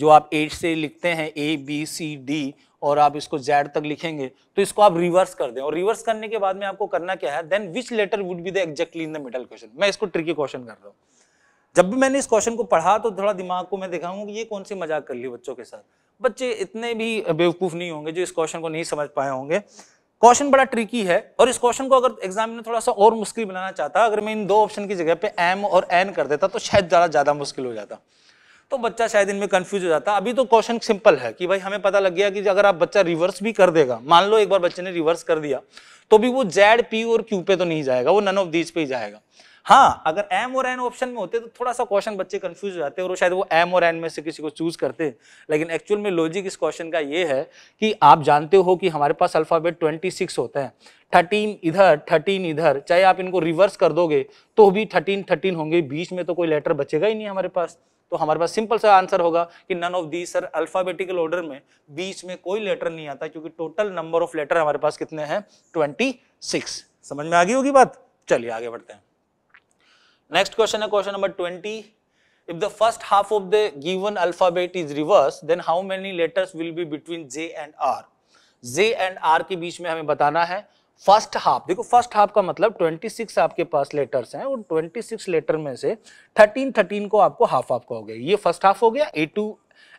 जो आप एट से लिखते हैं ए बी सी डी और आप इसको जेड तक लिखेंगे तो इसको आप रिवर्स कर दें और रिवर्स करने के बाद में आपको करना क्या है then which letter would be the exactly in the middle question मैं इसको ट्रिकी क्वेश्चन कर रहा हूँ जब भी मैंने इस क्वेश्चन को पढ़ा तो थोड़ा दिमाग को मैं दिखाऊंगा कि ये कौन सी मजाक कर ली बच्चों के साथ बच्चे इतने भी बेवकूफ़ नहीं होंगे जो इस क्वेश्चन को नहीं समझ पाए होंगे क्वेश्चन बड़ा ट्रिकी है और इस क्वेश्चन को अगर एग्जाम में थोड़ा सा और मुश्किल बनाना चाहता अगर मैं इन दो ऑप्शन की जगह पे एम और एन कर देता तो शायद ज़्यादा ज़्यादा मुश्किल हो जाता तो बच्चा शायद इनमें कंफ्यूज हो जाता अभी तो क्वेश्चन सिंपल है कि भाई हमें पता लग गया कि अगर आप बच्चा रिवर्स भी कर देगा मान लो एक बार बच्चे ने रिवर्स कर दिया तो भी वो जेड पी और क्यू पे तो नहीं जाएगा वो नन ऑफ दीज पे ही जाएगा हाँ अगर एम और एन ऑप्शन में होते तो थोड़ा सा क्वेश्चन बच्चे कंफ्यूज हो जाते और शायद वो एम और एन में से किसी को चूज करते लेकिन एक्चुअल में लॉजिक इस क्वेश्चन का ये है कि आप जानते हो कि हमारे पास अल्फाबेट ट्वेंटी सिक्स होते हैं थर्टीन इधर थर्टीन इधर चाहे आप इनको रिवर्स कर दोगे तो भी थर्टीन थर्टीन होंगे बीच में तो कोई लेटर बचेगा ही नहीं हमारे पास तो हमारे पास सिंपल सा आंसर होगा कि none of the sir alphabetical order में बीच में कोई लेटर नहीं आता क्योंकि टोटल नंबर ऑफ लेटर हमारे पास कितने हैं ट्वेंटी सिक्स समझ में आ गई होगी बात चलिए आगे बढ़ते हैं नेक्स्ट क्वेश्चन है question number twenty if the first half of the given alphabet is reverse then how many letters will be between J and R J and R के बीच में हमें बताना है फर्स्ट हाफ देखो फर्स्ट हाफ का मतलब 26 आपके पास लेटर्स हैं और 26 लेटर में से 13 13 को आपको हाफ हाफ कहोगे ये फर्स्ट हाफ हो गया ए टू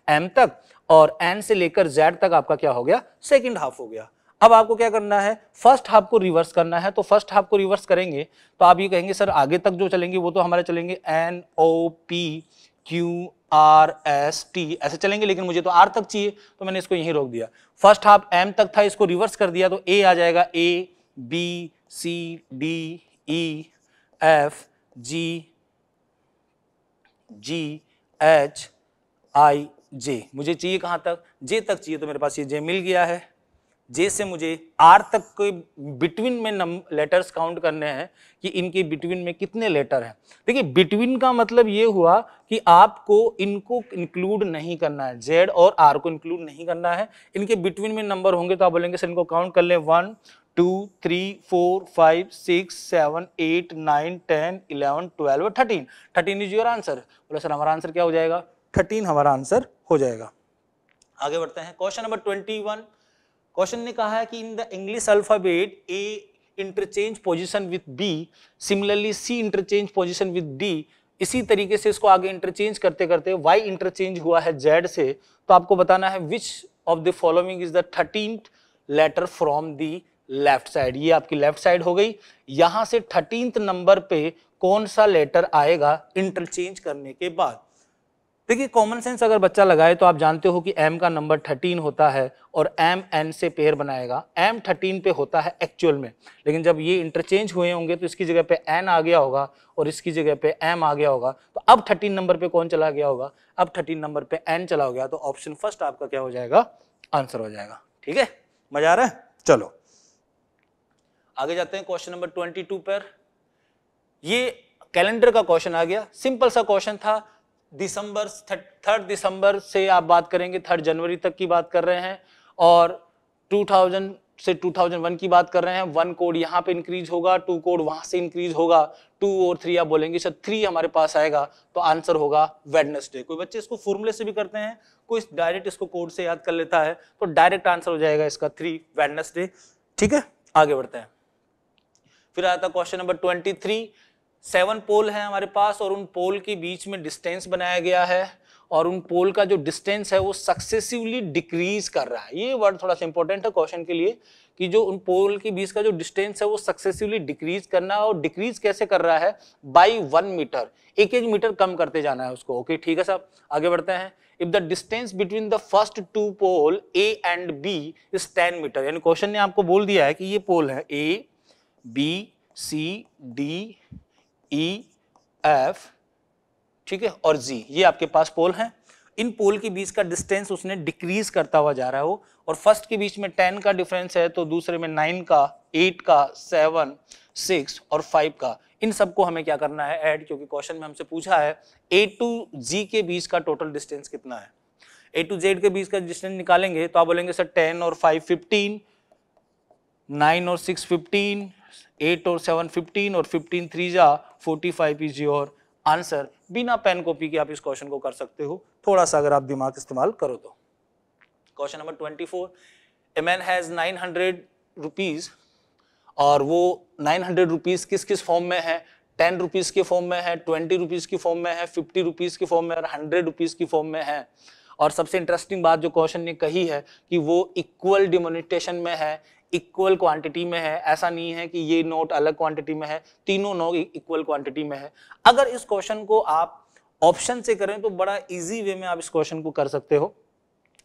एम तक और एन से लेकर जेड तक आपका क्या हो गया सेकेंड हाफ हो गया अब आपको क्या करना है फर्स्ट हाफ को रिवर्स करना है तो फर्स्ट हाफ को रिवर्स करेंगे तो आप ये कहेंगे सर आगे तक जो चलेंगे वो तो हमारे चलेंगे N O P Q R S T ऐसे चलेंगे लेकिन मुझे तो आर तक चाहिए तो मैंने इसको यहीं रोक दिया फर्स्ट हाफ एम तक था इसको रिवर्स कर दिया तो ए आ जाएगा A B C D E F G G H I J मुझे चाहिए कहाँ तक जे तक चाहिए तो मेरे पास ये जे मिल गया है जे से मुझे आर तक के बिटवीन में लेटर्स काउंट करने हैं कि इनके बिटवीन में कितने लेटर हैं देखिए बिटवीन का मतलब ये हुआ कि आपको इनको इंक्लूड नहीं करना है जेड और आर को इंक्लूड नहीं करना है इनके बिटवीन में नंबर होंगे तो आप बोलेंगे सर इनको काउंट कर लें one two three four five six seven eight nine ten eleven twelve thirteen thirteen is your answer बोला सर हमारा आंसर क्या हो जाएगा थर्टीन हमारा आंसर हो जाएगा आगे बढ़ते हैं question number twenty one question ने कहा है कि in the English alphabet A interchange position with B similarly C interchange position with D इसी तरीके से इसको आगे इंटरचेंज करते करते वाई इंटरचेंज हुआ है जेड से तो आपको बताना है which of the following is the thirteen letter from the left side ये आपकी लेफ्ट साइड हो गई यहां से थर्टींथ नंबर पे कौन सा लेटर आएगा इंटरचेंज करने के बाद देखिए कॉमन सेंस अगर बच्चा लगाए तो आप जानते हो कि एम का नंबर थर्टीन होता है और एम एन से पेयर बनाएगा एम थर्टीन पे होता है एक्चुअल में लेकिन जब ये इंटरचेंज हुए होंगे तो इसकी जगह पे एन आ गया होगा और इसकी जगह पे एम आ गया होगा तो अब थर्टीन नंबर पे कौन चला गया होगा अब थर्टीन नंबर पे एन चला गया तो ऑप्शन फर्स्ट आपका क्या हो जाएगा आंसर हो जाएगा ठीक है मजा आ रहा है चलो आगे जाते हैं क्वेश्चन नंबर ट्वेंटी पर ये कैलेंडर का क्वेश्चन आ गया सिंपल सा क्वेश्चन था दिसंबर थर्ड दिसंबर से आप बात करेंगे थर्ड जनवरी तक की बात कर रहे हैं और 2000 से 2001 की बात कर रहे हैं वन कोड यहाँ पे इंक्रीज होगा टू कोड वहां से इंक्रीज होगा टू और थ्री आप बोलेंगे सर अच्छा थ्री हमारे पास आएगा तो आंसर होगा वेडनेसडे कोई बच्चे इसको फॉर्मूले से भी करते हैं कोई डायरेक्ट इसको कोड से याद कर लेता है तो डायरेक्ट आंसर हो जाएगा इसका थ्री वेडनेसडे ठीक है आगे बढ़ते हैं फिर आता question number twenty three seven pole है हमारे पास और उन पोल के बीच में डिस्टेंस बनाया गया है और उन पोल का जो डिस्टेंस है वो सक्सेसिवली डिक्रीज कर रहा है ये वर्ड थोड़ा सा इंपॉर्टेंट है क्वेश्चन के लिए कि जो उन पोल के बीच का जो डिस्टेंस है वो सक्सेसिवली डिक्रीज करना है और डिक्रीज कैसे कर रहा है बाई वन मीटर एक एक मीटर कम करते जाना है उसको ओके ठीक है साहब आगे बढ़ते हैं if the distance between the first two pole A and B is ten metre यानी क्वेश्चन ने आपको बोल दिया है कि ये पोल है A B C D E e, F ठीक है और जी ये आपके पास पोल हैं इन पोल के बीच का डिस्टेंस उसने डिक्रीज करता हुआ जा रहा हो और फर्स्ट के बीच में टेन का डिफरेंस है तो दूसरे में नाइन का एट का सेवन सिक्स और फाइव का इन सबको हमें क्या करना है ऐड क्योंकि क्वेश्चन में हमसे पूछा है ए टू जी के बीच का टोटल डिस्टेंस कितना है ए टू जेड के बीच का डिस्टेंस निकालेंगे तो आप बोलेंगे सर टेन और फाइव फिफ्टीन नाइन और सिक्स फिफ्टीन एट और सेवन फिफ्टीन और फिफ्टीन थ्री जा forty five is your answer बिना पेन कॉपी के आप इस क्वेश्चन को कर सकते हो थोड़ा सा अगर आप दिमाग इस्तेमाल करो तो question number twenty four a man has nine hundred rupees और वो नाइन हंड्रेड रुपीज़ किस किस फॉर्म में है टेन रुपीज़ के फॉर्म में है ट्वेंटी रुपीज़ के फॉर्म में है फिफ्टी रुपीज़ के फॉर्म में और हंड्रेड रुपीज़ की फॉर्म में है और सबसे इंटरेस्टिंग बात जो क्वेश्चन ने कही है कि वो इक्वल डिमोनिटेशन में है इक्वल क्वांटिटी में है ऐसा नहीं है कि ये नोट अलग क्वांटिटी में है तीनों नोट इक्वल क्वांटिटी में है अगर इस क्वेश्चन को आप ऑप्शन से करें तो बड़ा इजी वे में आप इस क्वेश्चन को कर सकते हो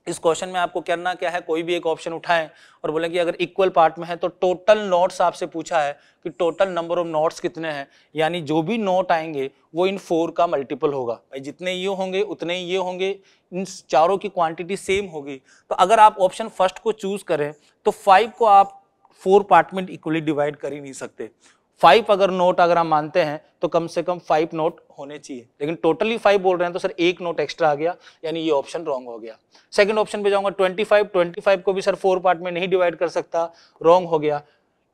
इस क्वेश्चन में आपको करना क्या है कोई भी एक ऑप्शन उठाएं और बोले कि अगर इक्वल पार्ट में है तो टोटल नोट्स आपसे पूछा है कि टोटल नंबर ऑफ नोट्स कितने हैं यानी जो भी नोट आएंगे वो इन फोर का मल्टीपल होगा भाई जितने ये होंगे उतने ही ये होंगे इन चारों की क्वांटिटी सेम होगी तो अगर आप ऑप्शन फर्स्ट को चूज करें तो फाइव को आप फोर पार्टमेंट इक्वली डिवाइड कर ही नहीं सकते फाइव अगर नोट अगर हम मानते हैं तो कम से कम फाइव नोट होने चाहिए लेकिन टोटली फाइव बोल रहे हैं तो सर एक नोट एक्स्ट्रा आ गया यानी ये ऑप्शन रॉन्ग हो गया सेकंड ऑप्शन पे जाऊंगा ट्वेंटी फाइव ट्वेंटी फाइव को भी सर फोर पार्ट में नहीं डिवाइड कर सकता रॉन्ग हो गया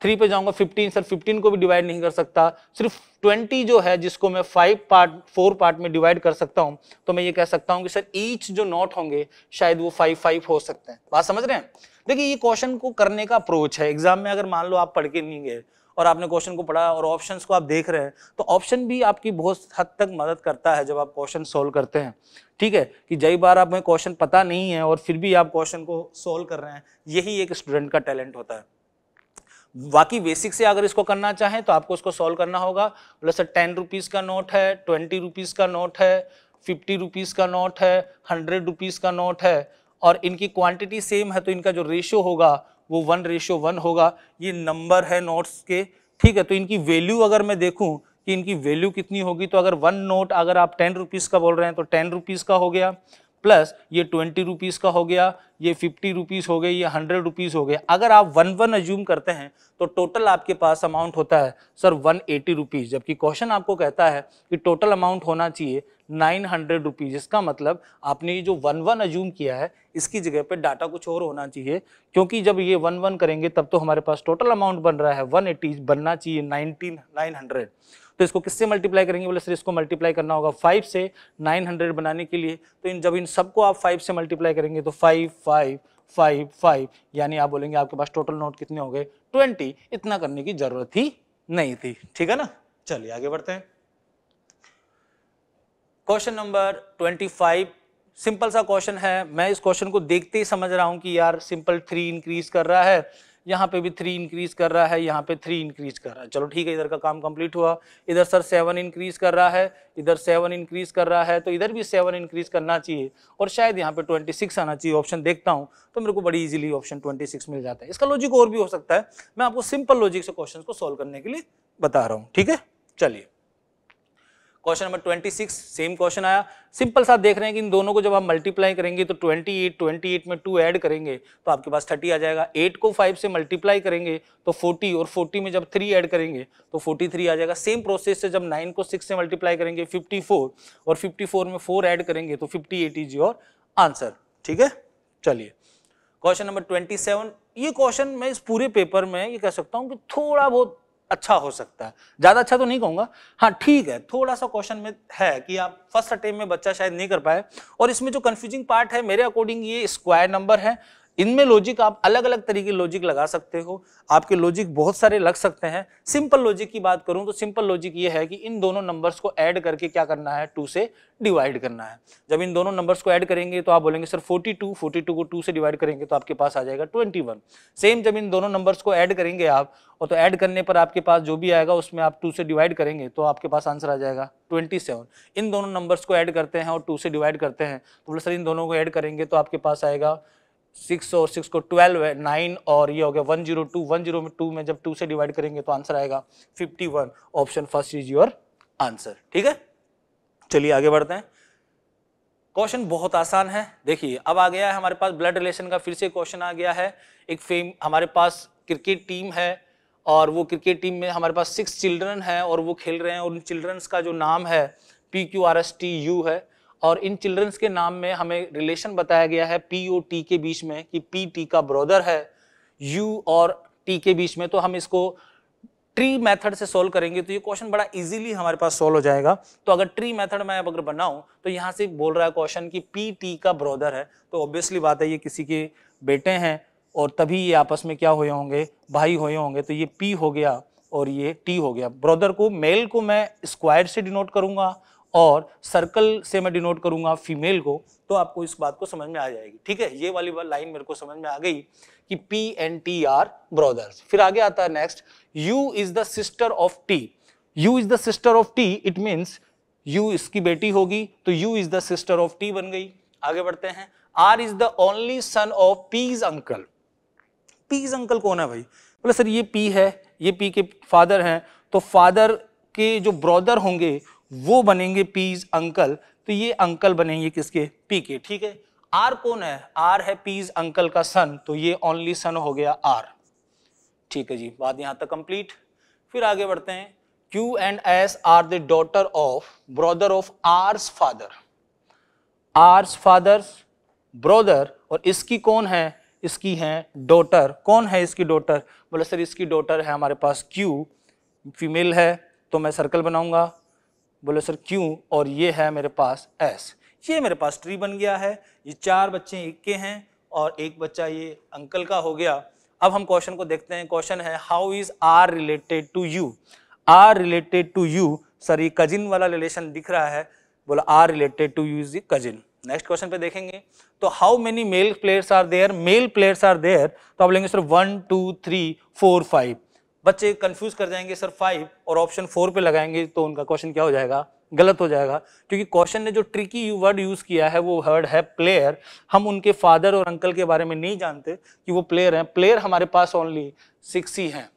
थ्री पे जाऊंगा फिफ्टीन सर फिफ्टीन को भी डिवाइड नहीं कर सकता सिर्फ ट्वेंटी जो है जिसको मैं फाइव पार्ट फोर पार्ट में डिवाइड कर सकता हूँ तो मैं ये कह सकता हूं कि सर ईच जो नोट होंगे शायद वो फाइव फाइव हो सकते हैं बात समझ रहे हैं देखिए ये क्वेश्चन को करने का अप्रोच है एग्जाम में अगर मान लो आप पढ़ के नहीं गए और आपने क्वेश्चन को पढ़ा और ऑप्शन को आप देख रहे हैं तो ऑप्शन भी आपकी बहुत हद तक मदद करता है जब आप क्वेश्चन सोल्व करते हैं ठीक है कि जई बार आप में क्वेश्चन पता नहीं है और फिर भी आप क्वेश्चन को सोल्व कर रहे हैं यही एक स्टूडेंट का टैलेंट होता है बाकी बेसिक से अगर इसको करना चाहें तो आपको इसको सोल्व करना होगा बोले सर टेन रुपीज़ का नोट है ट्वेंटी रुपीज़ का नोट है फिफ्टी रुपीज़ का नोट है हंड्रेड रुपीज़ का नोट है और इनकी क्वांटिटी सेम है तो इनका जो रेशियो होगा वो वन रेशियो वन होगा ये नंबर है नोट्स के ठीक है तो इनकी वैल्यू अगर मैं देखूं कि इनकी वैल्यू कितनी होगी तो अगर वन नोट अगर आप टेन रुपीज़ का बोल रहे हैं तो टेन रुपीज़ का हो गया प्लस ये ट्वेंटी रुपीज़ का हो गया ये फिफ्टी रुपीज़ हो गए ये हंड्रेड रुपीज़ हो गए अगर आप वन वन अज्यूम करते हैं तो टोटल आपके पास अमाउंट होता है सर वन एटी रुपीज़ जबकि क्वेश्चन आपको कहता है कि टोटल अमाउंट होना चाहिए नाइन हंड्रेड रुपीज़ इसका मतलब आपने ये जो वन वन अज्यूम किया है इसकी जगह पे डाटा कुछ और होना चाहिए क्योंकि जब ये वन वन करेंगे तब तो हमारे पास टोटल अमाउंट बन रहा है वन एटी बनना चाहिए नाइनटीन नाइन हंड्रेड तो इसको किससे मल्टीप्लाई करेंगे बोले सर इसको मल्टीप्लाई करना होगा फाइव से नाइन हंड्रेड बनाने के लिए तो इन जब इन सबको आप फाइव से मल्टीप्लाई करेंगे तो five five five five five यानी आप बोलेंगे आपके पास टोटल नोट कितने हो गए ट्वेंटी इतना करने की जरूरत ही नहीं थी ठीक है ना चलिए आगे बढ़ते हैं question number twenty five simple सा क्वेश्चन है मैं इस क्वेश्चन को देखते ही समझ रहा हूं कि यार सिंपल थ्री इंक्रीज कर रहा है यहाँ पे भी थ्री इंक्रीज कर रहा है यहाँ पे थ्री इंक्रीज कर रहा है चलो ठीक है इधर का काम कंप्लीट हुआ इधर सर सेवन इंक्रीज कर रहा है इधर सेवन इंक्रीज कर रहा है तो इधर भी सेवन इंक्रीज करना चाहिए और शायद यहाँ पे ट्वेंटी सिक्स आना चाहिए ऑप्शन देखता हूँ तो मेरे को बड़ी इजीली ऑप्शन ट्वेंटी सिक्स मिल जाता है इसका लॉजिक और भी हो सकता है मैं आपको सिंपल लॉजिक से क्वेश्चन को सॉल्व करने के लिए बता रहा हूँ ठीक है चलिए question number twenty six same question आया सिंपल सा देख रहे हैं कि इन दोनों को जब आप मल्टीप्लाई करेंगे तो ट्वेंटी एट ट्वेंटी एट में टू ऐड करेंगे तो आपके पास थर्टी आ जाएगा एट को फाइव से मल्टीप्लाई करेंगे तो फोर्टी और फोर्टी में जब थ्री ऐड करेंगे तो फोर्टी थ्री आ जाएगा सेम प्रोसेस से जब नाइन को सिक्स से मल्टीप्लाई करेंगे फिफ्टी फोर और फिफ्टी फोर में फोर ऐड करेंगे तो fifty eight is your answer ठीक है चलिए क्वेश्चन नंबर ट्वेंटी सेवन ये क्वेश्चन मैं इस पूरे पेपर में ये कह सकता हूँ कि थोड़ा बहुत अच्छा हो सकता है ज़्यादा अच्छा तो नहीं कहूंगा हाँ ठीक है थोड़ा सा क्वेश्चन में है कि आप फर्स्ट अटेम्प में बच्चा शायद नहीं कर पाए और इसमें जो कंफ्यूजिंग पार्ट है मेरे अकॉर्डिंग ये स्क्वायर नंबर है इनमें लॉजिक आप अलग अलग तरीके लॉजिक लगा सकते हो आपके लॉजिक बहुत सारे लग सकते हैं सिंपल लॉजिक की बात करूं तो सिंपल लॉजिक ये है कि इन दोनों नंबर्स को ऐड करके क्या करना है टू से डिवाइड करना है जब इन दोनों नंबर्स को ऐड करेंगे तो आप बोलेंगे सर 42 42 को टू से डिवाइड करेंगे तो आपके पास आ जाएगा ट्वेंटी सेम जब इन दोनों नंबर्स को ऐड करेंगे आप और तो ऐड करने पर आपके पास जो भी आएगा उसमें आप टू से डिवाइड करेंगे तो आपके पास आंसर आ जाएगा 27 इन दोनों नंबर्स को ऐड करते हैं और टू से डिवाइड करते हैं तो बोले सर इन दोनों को ऐड करेंगे तो आपके पास आएगा सिक्स और सिक्स को ट्वेल्व है नाइन और ये हो गया one zero two one zero में टू में जब टू से डिवाइड करेंगे तो आंसर आएगा fifty one option first is your answer ठीक है चलिए आगे बढ़ते हैं क्वेश्चन बहुत आसान है देखिए अब आ गया है हमारे पास ब्लड रिलेशन का फिर से क्वेश्चन आ गया है एक फेम हमारे पास क्रिकेट टीम है और वो क्रिकेट टीम में हमारे पास सिक्स चिल्ड्रन है और वो खेल रहे हैं और उन चिल्ड्रंस का जो नाम है P Q R S T U है और इन चिल्ड्रंस के नाम में हमें रिलेशन बताया गया है पी ओ टी के बीच में कि पी टी का ब्रदर है यू और टी के बीच में तो हम इसको ट्री मेथड से सॉल्व करेंगे तो ये क्वेश्चन बड़ा इजीली हमारे पास सॉल्व हो जाएगा तो अगर ट्री मेथड मैं अगर बनाऊं तो यहाँ से बोल रहा है क्वेश्चन कि पी टी का ब्रदर है तो ऑब्वियसली बात है ये किसी के बेटे हैं और तभी ये आपस में क्या हुए होंगे भाई हुए होंगे तो ये पी हो गया और ये टी हो गया ब्रदर को मेल को मैं स्क्वायर से डिनोट करूंगा और सर्कल से मैं डिनोट करूंगा फीमेल को तो आपको इस बात को समझ में आ जाएगी ठीक है ये वाली लाइन मेरे को समझ में आ गई कि P N T R brothers फिर आगे आता है next U is the sister of T U is the sister of T it means U इसकी बेटी होगी तो U is the sister of T बन गई आगे बढ़ते हैं R is the only son of P's uncle P's uncle कौन है भाई बोले सर ये पी है ये पी के फादर हैं तो फादर के जो ब्रदर होंगे वो बनेंगे पीज अंकल तो ये अंकल बनेंगे किसके पी के ठीक है आर कौन है आर है पीज अंकल का सन तो ये ओनली सन हो गया आर ठीक है जी बात यहां तक कंप्लीट फिर आगे बढ़ते हैं Q and S R the daughter of brother of R's father R's father brother और इसकी कौन है इसकी है डॉटर कौन है इसकी डॉटर बोले सर इसकी डॉटर है हमारे पास क्यू फीमेल है तो मैं सर्कल बनाऊंगा बोले सर क्यों और ये है मेरे पास एस ये मेरे पास ट्री बन गया है ये चार बच्चे एक के हैं और एक बच्चा ये अंकल का हो गया अब हम क्वेश्चन को देखते हैं क्वेश्चन है how is R related to U R related to U sir ये कजिन वाला रिलेशन दिख रहा है बोला R related to U is ये कजिन नेक्स्ट क्वेश्चन पे देखेंगे तो how many male players are there male players are there तो आप लेंगे sir one two three four five बच्चे कंफ्यूज कर जाएंगे सर फाइव और ऑप्शन फोर पे लगाएंगे तो उनका क्वेश्चन क्या हो जाएगा गलत हो जाएगा क्योंकि क्वेश्चन ने जो ट्रिकी वर्ड यूज किया है वो वर्ड है प्लेयर हम उनके फादर और अंकल के बारे में नहीं जानते कि वो प्लेयर हैं प्लेयर हमारे पास ओनली सिक्स ही हैं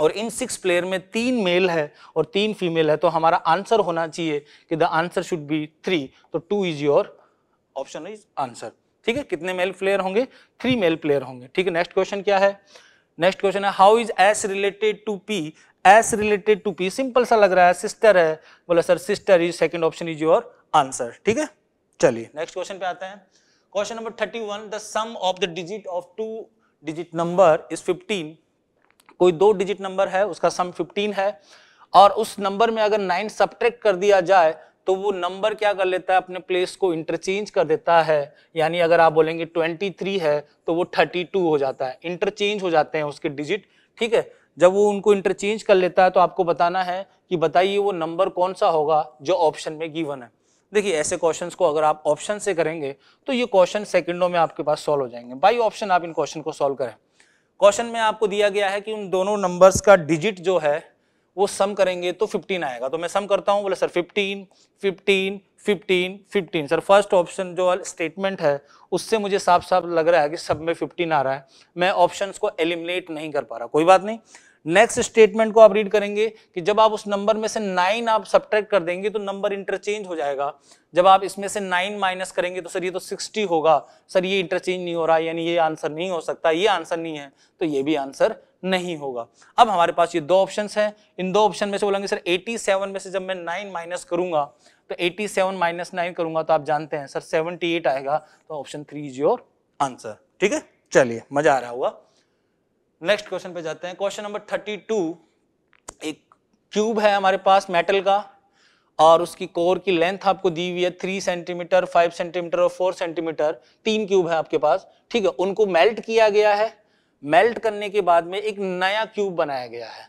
और इन सिक्स प्लेयर में तीन मेल है और तीन फीमेल है तो हमारा आंसर होना चाहिए कि the answer should be three तो two is your option is answer ठीक है कितने मेल प्लेयर होंगे थ्री मेल प्लेयर होंगे ठीक है नेक्स्ट क्वेश्चन क्या है नेक्स्ट क्वेश्चन है how is S related to P S related to P simple सा लग रहा है सिस्टर है बोला sir sister is second option is your answer ठीक है चलिए नेक्स्ट क्वेश्चन पे आते हैं question number thirty one the sum of the digit of two digit number is fifteen कोई दो डिजिट नंबर है उसका सम फिफ्टीन है और उस नंबर में अगर नाइन सब्ट्रैक्ट कर दिया जाए तो वो नंबर क्या कर लेता है अपने प्लेस को इंटरचेंज कर देता है यानी अगर आप बोलेंगे 23 है तो वो 32 हो जाता है इंटरचेंज हो जाते हैं उसके डिजिट ठीक है जब वो उनको इंटरचेंज कर लेता है तो आपको बताना है कि बताइए वो नंबर कौन सा होगा जो ऑप्शन में गिवन है देखिए ऐसे क्वेश्चंस को अगर आप ऑप्शन से करेंगे तो ये क्वेश्चन सेकंडों में आपके पास सॉल्व हो जाएंगे बाई ऑप्शन आप इन क्वेश्चन को सॉल्व करें क्वेश्चन में आपको दिया गया है कि उन दोनों नंबर्स का डिजिट जो है वो सम करेंगे तो 15 आएगा तो मैं सम करता हूँ बोले सर 15 15 15 15 सर फर्स्ट ऑप्शन जो स्टेटमेंट है उससे मुझे साफ साफ लग रहा है कि सब में 15 आ रहा है मैं ऑप्शंस को एलिमिनेट नहीं कर पा रहा कोई बात नहीं नेक्स्ट स्टेटमेंट को आप रीड करेंगे कि जब आप उस नंबर में से नाइन आप सब्ट्रैक्ट कर देंगे तो नंबर इंटरचेंज हो जाएगा जब आप इसमें से नाइन माइनस करेंगे तो सर ये तो सिक्सटी होगा सर ये इंटरचेंज नहीं हो रहा यानी ये आंसर नहीं हो सकता ये आंसर नहीं है तो ये भी आंसर नहीं होगा अब हमारे पास ये दो ऑप्शन है इन दो ऑप्शन में से बोलेंगे सर 87 में से जब मैं 9 माइनस करूंगा तो 87 सेवन माइनस नाइन करूंगा तो आप जानते हैं सर 78 आएगा तो option three is your answer ठीक है चलिए मजा आ रहा हुआ नेक्स्ट क्वेश्चन पे जाते हैं क्वेश्चन नंबर 32 एक क्यूब है हमारे पास मेटल का और उसकी कोर की लेंथ आपको दी हुई है थ्री सेंटीमीटर फाइव सेंटीमीटर और फोर सेंटीमीटर तीन क्यूब है आपके पास ठीक है उनको मेल्ट किया गया है मेल्ट करने के बाद में एक नया क्यूब बनाया गया है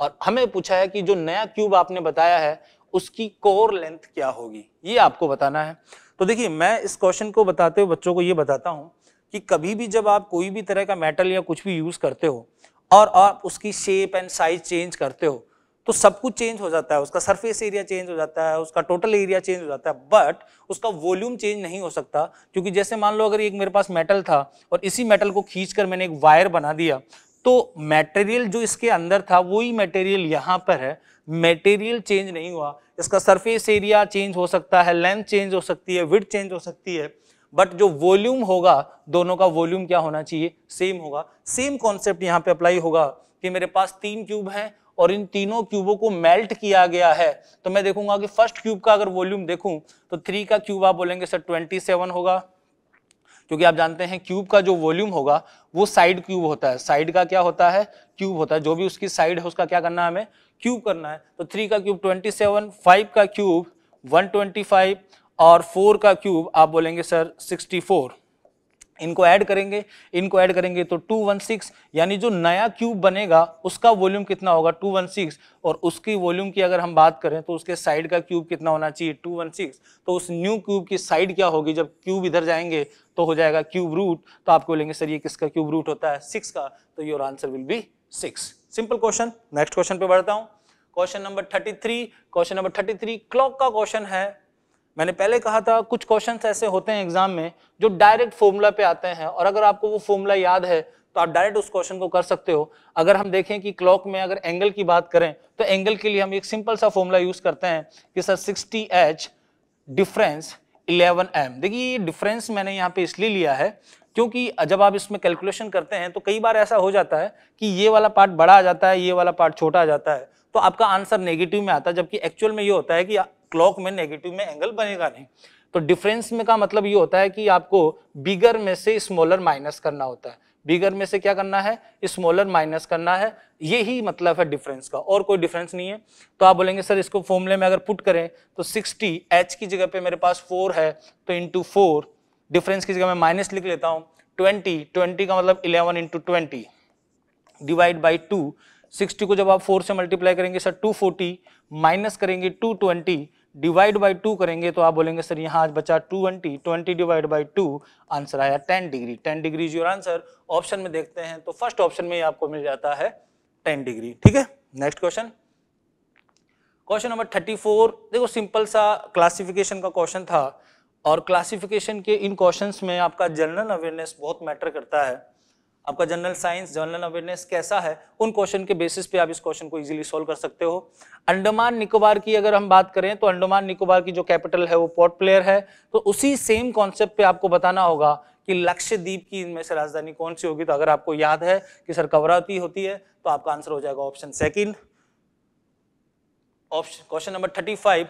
और हमें पूछा है कि जो नया क्यूब आपने बताया है उसकी कोर लेंथ क्या होगी ये आपको बताना है तो देखिए मैं इस क्वेश्चन को बताते हुए बच्चों को ये बताता हूँ कि कभी भी जब आप कोई भी तरह का मेटल या कुछ भी यूज़ करते हो और आप उसकी शेप एंड साइज चेंज करते हो तो सब कुछ चेंज हो जाता है उसका सरफेस एरिया चेंज हो जाता है उसका टोटल एरिया चेंज हो जाता है बट उसका वॉल्यूम चेंज नहीं हो सकता क्योंकि जैसे मान लो अगर एक मेरे पास मेटल था और इसी मेटल को कर मैंने एक वायर बना दिया तो मटेरियल जो इसके अंदर था वही मटेरियल यहाँ पर है मटेरियल चेंज नहीं हुआ इसका सरफेस एरिया चेंज हो सकता है लेंथ चेंज हो सकती है विथ चेंज हो सकती है बट जो वॉल्यूम होगा दोनों का वॉल्यूम क्या होना चाहिए सेम होगा सेम कॉन्सेप्ट यहाँ पे अप्लाई होगा कि मेरे पास तीन क्यूब हैं और इन तीनों क्यूबों को मेल्ट किया गया है तो मैं देखूंगा कि फर्स्ट क्यूब का अगर वॉल्यूम देखूं तो थ्री का क्यूब आप बोलेंगे सर ट्वेंटी सेवन होगा क्योंकि आप जानते हैं क्यूब का जो वॉल्यूम होगा वो साइड क्यूब होता है साइड का क्या होता है क्यूब होता है जो भी उसकी साइड है उसका क्या करना है हमें क्यूब करना है तो थ्री का क्यूब ट्वेंटी सेवन फाइव का क्यूब वन ट्वेंटी फाइव और फोर का क्यूब आप बोलेंगे सर सिक्सटी फोर इनको ऐड करेंगे इनको ऐड करेंगे तो 216 यानी जो नया क्यूब बनेगा उसका वॉल्यूम कितना होगा 216 और उसकी वॉल्यूम की अगर हम बात करें तो उसके साइड का क्यूब कितना होना चाहिए 216 तो उस न्यू क्यूब की साइड क्या होगी जब क्यूब इधर जाएंगे तो हो जाएगा क्यूब रूट तो आपको बोलेंगे सर ये किसका क्यूब रूट होता है सिक्स का तो your answer will be six simple question next question पे बढ़ता हूँ question number thirty question number thirty clock का क्वेश्चन है मैंने पहले कहा था कुछ क्वेश्चन ऐसे होते हैं एग्जाम में जो डायरेक्ट फॉर्मूला पे आते हैं और अगर आपको वो फॉर्मूला याद है तो आप डायरेक्ट उस क्वेश्चन को कर सकते हो अगर हम देखें कि क्लॉक में अगर एंगल की बात करें तो एंगल के लिए हम एक सिंपल सा फॉर्मूला यूज करते हैं कि sir sixty H difference eleven M देखिए ये डिफरेंस मैंने यहाँ पे इसलिए लिया है क्योंकि जब आप इसमें कैलकुलेशन करते हैं तो कई बार ऐसा हो जाता है कि ये वाला पार्ट बड़ा आ जाता है ये वाला पार्ट छोटा आ जाता है तो आपका आंसर नेगेटिव में आता है जबकि एक्चुअल में ये होता है कि क्लॉक में नेगेटिव में एंगल बनेगा नहीं तो डिफरेंस में का मतलब ये होता है कि आपको बिगर में से स्मॉलर माइनस करना होता है बिगर में से क्या करना है स्मॉलर माइनस करना है ये ही मतलब है डिफरेंस का और कोई डिफरेंस नहीं है तो आप बोलेंगे सर इसको फॉर्मूले में अगर पुट करें तो 60 एच की जगह पे मेरे पास 4 है तो इंटू फोर डिफरेंस की जगह मैं माइनस लिख लेता हूँ 20 20 का मतलब 11 into twenty divide by two sixty को जब आप फोर से मल्टीप्लाई करेंगे सर टू फोर्टी माइनस करेंगे two twenty divide by two करेंगे तो आप बोलेंगे सर यहाँ आज बचा twenty twenty divide by two answer आया ten degree ten degree your answer option में देखते हैं तो फर्स्ट ऑप्शन में आपको मिल जाता है टेन डिग्री ठीक है next question question number thirty four देखो सिंपल सा क्लासिफिकेशन का क्वेश्चन था और क्लासिफिकेशन के इन क्वेश्चन में आपका जनरल अवेयरनेस बहुत मैटर करता है आपका जनरल साइंस जनरल अवेयरनेस कैसा है उन क्वेश्चन के बेसिस पे आप इस क्वेश्चन को इजीली सॉल्व कर सकते हो अंडमान निकोबार की अगर हम बात करें तो अंडमान निकोबार की जो कैपिटल है वो पोर्ट प्लेयर है तो उसी सेम कॉन्सेप्ट पे आपको बताना होगा कि लक्षद्वीप की इनमें से राजधानी कौन सी होगी तो अगर आपको याद है कि सर कवराती होती है तो आपका आंसर हो जाएगा option second option question number thirty five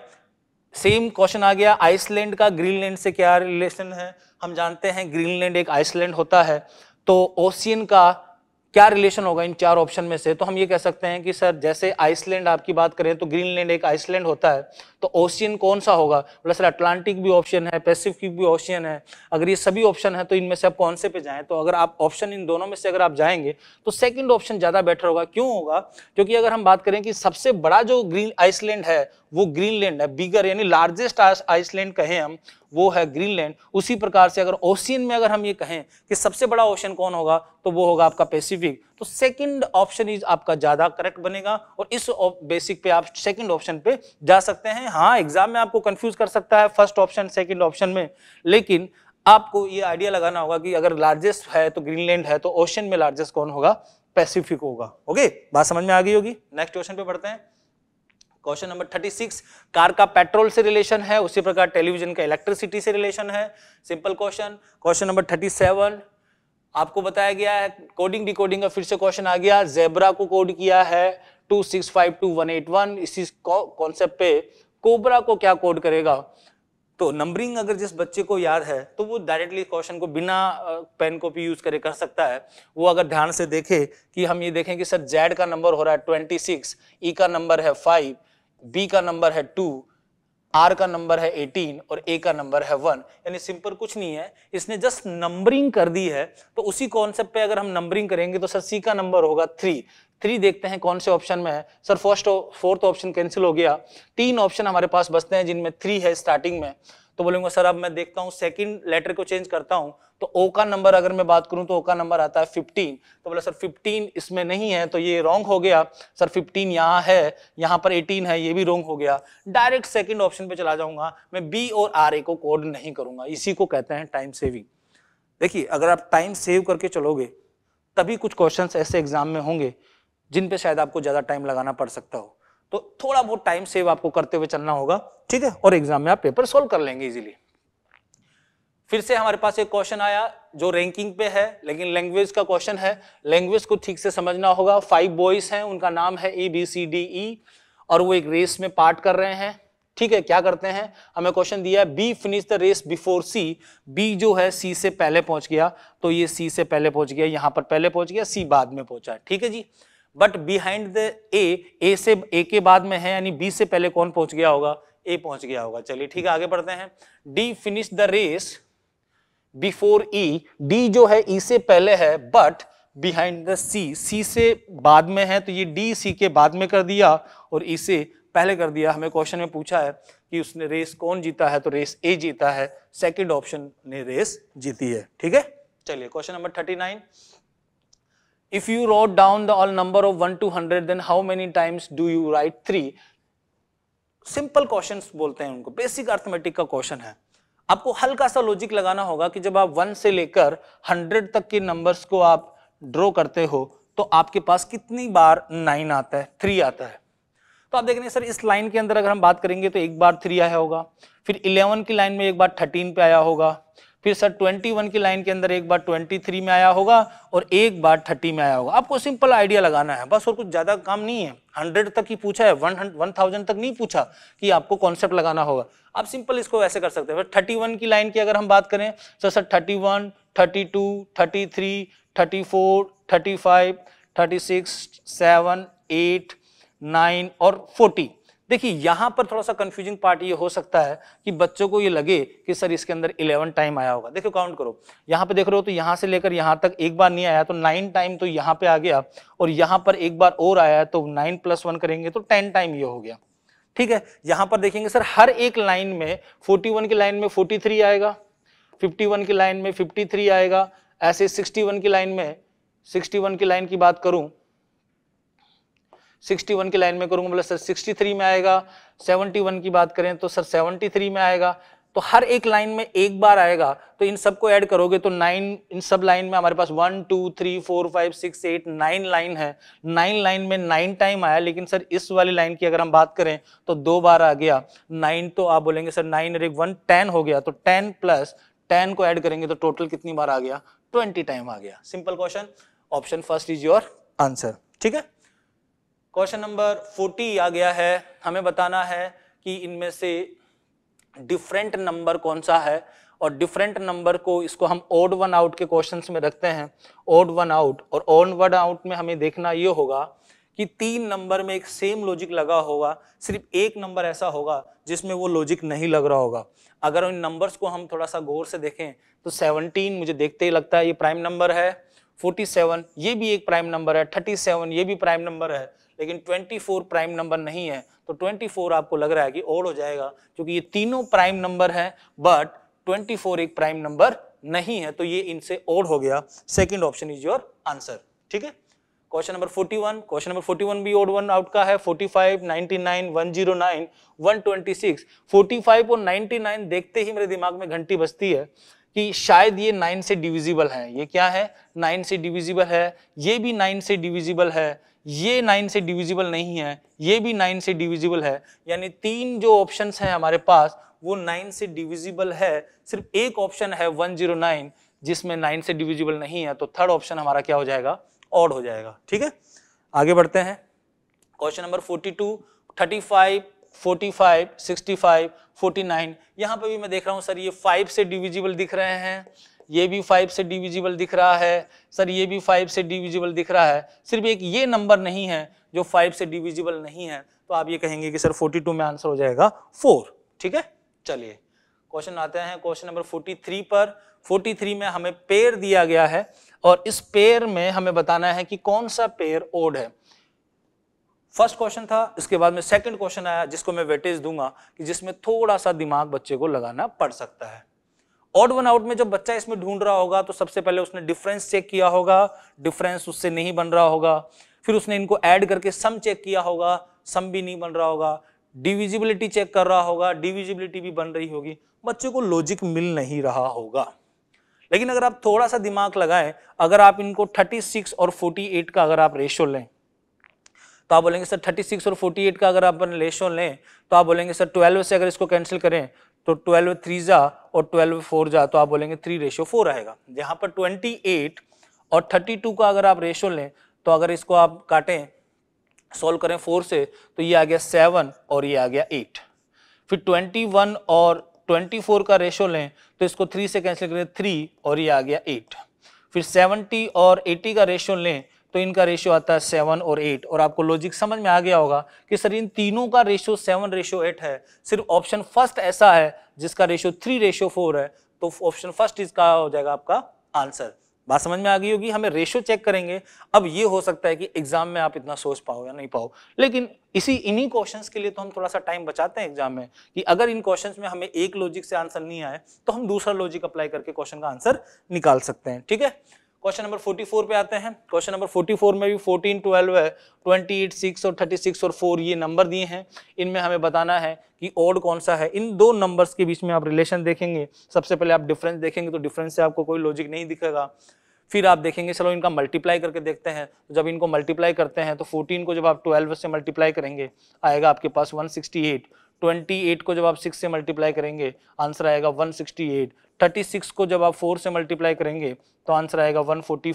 same question आ गया आइसलैंड का ग्रीनलैंड से क्या रिलेशन है हम जानते हैं ग्रीनलैंड एक आइसलैंड होता है तो ओसियन का क्या रिलेशन होगा इन चार ऑप्शन में से तो हम ये कह सकते हैं कि सर जैसे आइसलैंड आपकी बात करें तो ग्रीनलैंड एक आइसलैंड होता है तो ओशियन कौन सा होगा बोला सर अटलांटिक भी ऑप्शन है पैसिफिक भी ऑप्शन है अगर ये सभी ऑप्शन है तो इनमें से आप कौन से पे जाएं तो अगर आप ऑप्शन इन दोनों में से अगर आप जाएंगे तो सेकेंड ऑप्शन ज़्यादा बेटर होगा क्यों होगा क्योंकि अगर हम बात करें कि सबसे बड़ा जो ग्रीन आइसलैंड है वो ग्रीनलैंड है बिगर यानी लार्जेस्ट आइसलैंड कहें हम वो है ग्रीनलैंड उसी प्रकार से अगर ओशियन में अगर हम ये कहें कि सबसे बड़ा ओशन कौन होगा तो वो होगा आपका पैसिफिक तो सेकंड ऑप्शन इज आपका ज़्यादा करेक्ट बनेगा और इस बेसिक पे आप सेकंड ऑप्शन पे जा सकते हैं हाँ एग्जाम में आपको कंफ्यूज कर सकता है फर्स्ट ऑप्शन सेकेंड ऑप्शन में लेकिन आपको ये आइडिया लगाना होगा कि अगर लार्जेस्ट है तो ग्रीनलैंड है तो ओशन में लार्जेस्ट कौन होगा पैसिफिक होगा ओके बात समझ में आ गई होगी नेक्स्ट क्वेश्चन पे पढ़ते हैं question number thirty six car का पेट्रोल से रिलेशन है उसी प्रकार टेलीविजन का इलेक्ट्रिसिटी से रिलेशन है simple question question number thirty seven आपको बताया गया है कोडिंग डिकोडिंग का फिर से क्वेश्चन आ गया जेब्रा को कोड किया है two six five two one eight one इसी कॉन्सेप्ट पे कोबरा को क्या कोड करेगा तो नंबरिंग अगर जिस बच्चे को याद है तो वो डायरेक्टली क्वेश्चन को बिना पेन कॉपी यूज करे कर सकता है वो अगर ध्यान से देखे कि हम ये देखें कि सर जेड का नंबर हो रहा है ट्वेंटी सिक्स ई का नंबर है फाइव बी का नंबर है टू आर का नंबर है 18 और ए का नंबर है वन यानी सिंपल कुछ नहीं है इसने जस्ट नंबरिंग कर दी है तो उसी कॉन्सेप्ट पे अगर हम नंबरिंग करेंगे तो सर सी का नंबर होगा थ्री थ्री देखते हैं कौन से ऑप्शन में है sir first fourth option cancel हो गया तीन ऑप्शन हमारे पास बचते हैं जिनमें थ्री है स्टार्टिंग में तो बोलेंगे सर अब मैं देखता हूँ सेकंड लेटर को चेंज करता हूँ तो ओ का नंबर अगर मैं बात करूँ तो ओ का नंबर आता है फिफ्टीन तो बोला सर फिफ्टीन इसमें नहीं है तो ये रॉन्ग हो गया सर फिफ्टीन यहाँ है यहाँ पर एटीन है ये भी रॉन्ग हो गया डायरेक्ट सेकेंड ऑप्शन पर चला जाऊंगा मैं बी और आर ए को कोड नहीं करूंगा इसी को कहते हैं टाइम सेविंग देखिए अगर आप टाइम सेव करके चलोगे तभी कुछ क्वेश्चंस ऐसे एग्जाम में होंगे जिन पे शायद आपको ज़्यादा टाइम लगाना पड़ सकता हो तो थोड़ा बहुत टाइम सेव आपको करते हुए चलना होगा ठीक है और एग्जाम में आप पेपर सोल्व कर लेंगे इजिली फिर से हमारे पास एक क्वेश्चन आया जो रैंकिंग पे है लेकिन लैंग्वेज का क्वेश्चन है लैंग्वेज को ठीक से समझना होगा फाइव बॉयज हैं उनका नाम है ए बी सी डी ई और वो एक रेस में पार्ट कर रहे हैं ठीक है क्या करते हैं हमें क्वेश्चन दिया है B finish the race before C B जो है सी से पहले पहुंच गया तो ये सी से पहले पहुंच गया यहां पर पहले पहुंच गया सी बाद में पहुंचा ठीक है जी but behind the A A से ए के बाद में है यानी बी से पहले कौन पहुंच गया होगा ए पहुंच गया होगा चलिए ठीक है आगे बढ़ते हैं D finish the race before E D जो है ई e से पहले है but behind the C C से बाद में है तो ये डी सी के बाद में कर दिया और ई e से पहले कर दिया हमें क्वेश्चन में पूछा है कि उसने रेस कौन जीता है तो रेस ए जीता है सेकेंड ऑप्शन ने रेस जीती है ठीक है चलिए question number thirty nine If you wrote down the all number of 1 to 100, then how many times do you write 3? Simple question बोलते हैं उनको बेसिक अर्थमेटिक का क्वेश्चन है आपको हल्का सा लॉजिक लगाना होगा कि जब आप वन से लेकर हंड्रेड तक के नंबर्स को आप ड्रॉ करते हो तो आपके पास कितनी बार नाइन आता है थ्री आता है तो आप देख रहे हैं सर इस लाइन के अंदर अगर हम बात करेंगे तो एक बार थ्री आया होगा फिर इलेवन की लाइन में एक बार थर्टीन पे आया होगा फिर सर 21 की लाइन के अंदर एक बार 23 में आया होगा और एक बार 30 में आया होगा आपको सिंपल आइडिया लगाना है बस और कुछ ज़्यादा काम नहीं है 100 तक ही पूछा है 100 1000 तक नहीं पूछा कि आपको कॉन्सेप्ट लगाना होगा आप सिंपल इसको ऐसे कर सकते हैं थर्टी वन की लाइन की अगर हम बात करें तो sir sir thirty four thirty five thirty six seven eight nine और फोर्टी देखिए यहां पर थोड़ा सा कंफ्यूजिंग पार्ट ये हो सकता है कि बच्चों को ये लगे कि सर इसके अंदर इलेवन टाइम आया होगा देखो काउंट करो यहाँ पे देख रहे हो तो यहाँ से लेकर यहाँ तक एक बार नहीं आया तो नाइन टाइम तो यहाँ पे आ गया और यहाँ पर एक बार और आया तो नाइन प्लस वन करेंगे तो टेन टाइम ये हो गया ठीक है यहाँ पर देखेंगे सर हर एक लाइन में फोर्टी वन की लाइन में फोर्टी थ्री आएगा फिफ्टी वन की लाइन में फिफ्टी थ्री आएगा ऐसे सिक्सटी वन की लाइन में सिक्सटी वन की लाइन की बात करूं सिक्सटी वन की लाइन में करूंगा बोला सर सिक्सटी थ्री में आएगा सेवनटी वन की बात करें तो सर सेवनटी थ्री में आएगा तो हर एक लाइन में एक बार आएगा तो इन सबको ऐड करोगे तो नाइन इन सब लाइन में हमारे पास one two three four five six eight nine line है नाइन लाइन में नाइन टाइम आया लेकिन सर इस वाली लाइन की अगर हम बात करें तो दो बार आ गया नाइन तो आप बोलेंगे सर नाइन और एक वन टेन हो गया तो टेन प्लस टेन को ऐड करेंगे तो टोटल कितनी बार आ गया ट्वेंटी टाइम आ गया simple question option first is your answer ठीक है क्वेश्चन नंबर 40 आ गया है हमें बताना है कि इनमें से डिफरेंट नंबर कौन सा है और डिफरेंट नंबर को इसको हम ओड वन आउट के क्वेश्चन में रखते हैं ओड वन आउट और ओड वन आउट में हमें देखना ये होगा कि तीन नंबर में एक सेम लॉजिक लगा होगा सिर्फ एक नंबर ऐसा होगा जिसमें वो लॉजिक नहीं लग रहा होगा अगर उन नंबर्स को हम थोड़ा सा गौर से देखें तो 17 मुझे देखते ही लगता है ये प्राइम नंबर है 47 ये भी एक प्राइम नंबर है 37 ये भी प्राइम नंबर है लेकिन 24 प्राइम नंबर नहीं है तो 24 आपको लग रहा है कि ओड हो जाएगा क्योंकि ये तीनों प्राइम नंबर है बट 24 एक प्राइम नंबर नहीं है तो ये इनसे ओड हो गया second option is your answer ठीक है क्वेश्चन नंबर 41 क्वेश्चन नंबर 41 भी ओड वन आउट का है 45 99 109 126 45 और 99 देखते ही मेरे दिमाग में घंटी बजती है कि शायद ये नाइन से डिविजिबल है ये क्या है नाइन से डिविजिबल है ये भी नाइन से डिविजिबल है ये नाइन से डिविजिबल नहीं है ये भी नाइन से डिविजिबल है यानी तीन जो ऑप्शन है हमारे पास वो नाइन से डिविजिबल है सिर्फ एक ऑप्शन है वन जीरो नाइन जिसमें नाइन से डिविजिबल नहीं है तो थर्ड ऑप्शन हमारा क्या हो जाएगा ऑड हो जाएगा ठीक है आगे बढ़ते हैं question number forty two thirty five forty five sixty five forty nine यहाँ पर भी मैं देख रहा हूँ सर ये फाइव से डिविजिबल दिख रहे हैं ये भी फाइव से डिविजिबल दिख रहा है सर ये भी फाइव से डिविजिबल दिख रहा है सिर्फ एक ये नंबर नहीं है जो फाइव से डिविजिबल नहीं है तो आप ये कहेंगे कि सर फोर्टी टू में आंसर हो जाएगा फोर ठीक है चलिए क्वेश्चन आते हैं क्वेश्चन नंबर फोर्टी थ्री पर फोर्टी थ्री में हमें पेयर दिया गया है और इस पेयर में हमें बताना है कि कौन सा पेयर ओड है फर्स्ट क्वेश्चन था इसके बाद में सेकंड क्वेश्चन आया जिसको मैं वेटेज दूंगा कि जिसमें थोड़ा सा दिमाग बच्चे को लगाना पड़ सकता है ऑड वन आउट में जब बच्चा इसमें ढूंढ रहा होगा तो सबसे पहले उसने डिफरेंस चेक किया होगा डिफरेंस उससे नहीं बन रहा होगा फिर उसने इनको ऐड करके सम चेक किया होगा सम भी नहीं बन रहा होगा डिविजिबिलिटी चेक कर रहा होगा डिविजिबिलिटी भी बन रही होगी बच्चे को लॉजिक मिल नहीं रहा होगा लेकिन अगर आप थोड़ा सा दिमाग लगाएं अगर आप इनको 36 और 48 का अगर आप रेशियो लें तो आप बोलेंगे सर 36 और 48 का अगर आप रेशो लें तो आप बोलेंगे सर 12 से अगर इसको कैंसिल करें तो 12 थ्री जा और 12 फोर जा तो आप बोलेंगे थ्री रेशो फोर आएगा यहाँ पर 28 और 32 का अगर आप रेशो लें तो अगर इसको आप काटें सोल्व करें फोर से तो ये आ गया सेवन और ये आ गया एट फिर ट्वेंटी वन और ट्वेंटी फोर का रेशो लें तो इसको थ्री से कैंसिल करें थ्री और ये आ गया एट फिर सेवेंटी और एटी का रेशो लें तो इनका रेशियो आता है सेवन और एट और आपको लॉजिक समझ में आ गया होगा कि सर इन तीनों का रेशियो सेवन रेशियो एट है सिर्फ ऑप्शन फर्स्ट ऐसा है जिसका रेशियो थ्री रेशियो फोर है तो ऑप्शन फर्स्ट इसका हो जाएगा आपका आंसर बात समझ में आ गई होगी हमें रेशियो चेक करेंगे अब ये हो सकता है कि एग्जाम में आप इतना सोच पाओ या नहीं पाओ लेकिन इसी इन्हीं क्वेश्चंस के लिए तो हम थोड़ा सा टाइम बचाते हैं एग्जाम में कि अगर इन क्वेश्चंस में हमें एक लॉजिक से आंसर नहीं आए तो हम दूसरा लॉजिक अप्लाई करके क्वेश्चन का आंसर निकाल सकते हैं ठीक है क्वेश्चन नंबर 44 पे आते हैं क्वेश्चन नंबर 44 में भी 14, 12 है 28, 6 और 36 और 4 ये नंबर दिए हैं इनमें हमें बताना है कि ओड कौन सा है इन दो नंबर्स के बीच में आप रिलेशन देखेंगे सबसे पहले आप डिफरेंस देखेंगे तो डिफरेंस से आपको कोई लॉजिक नहीं दिखेगा फिर आप देखेंगे चलो इनका मल्टीप्लाई करके देखते हैं जब इनको मल्टीप्लाई करते हैं तो 14 को जब आप 12 से मल्टीप्लाई करेंगे आएगा आपके पास 168 28 को जब आप 6 से मल्टीप्लाई करेंगे आंसर आएगा 168 36 को जब आप 4 से मल्टीप्लाई करेंगे तो आंसर आएगा 144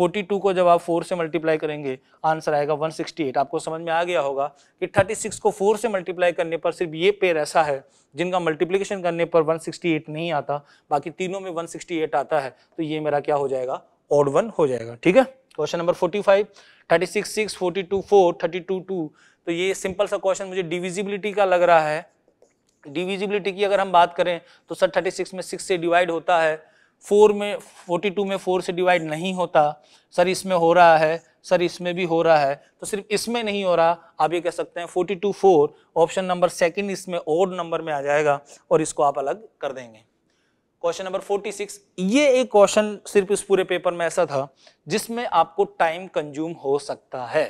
42 को जब आप 4 से मल्टीप्लाई करेंगे आंसर आएगा 168 आपको समझ में आ गया होगा कि 36 को 4 से मल्टीप्लाई करने पर सिर्फ ये पेयर ऐसा है जिनका मल्टीप्लीकेशन करने पर एट नहीं आता बाकी तीनों में एट आता है तो ये मेरा क्या हो जाएगा ऑड वन हो जाएगा ठीक है question number forty five thirty six six forty two four thirty two two तो ये सिंपल सा क्वेश्चन मुझे डिविजिबिलिटी का लग रहा है डिविजिबिलिटी की अगर हम बात करें तो सर 36 में 6 से डिवाइड होता है 4 में 42 में 4 से डिवाइड नहीं होता सर इसमें हो रहा है सर इसमें भी हो रहा है तो सिर्फ इसमें नहीं हो रहा आप ये कह सकते हैं 42 फोर ऑप्शन नंबर सेकंड इसमें ओड नंबर में आ जाएगा और इसको आप अलग कर देंगे क्वेश्चन नंबर 46 ये एक क्वेश्चन सिर्फ इस पूरे पेपर में ऐसा था जिसमें आपको टाइम कंज्यूम हो सकता है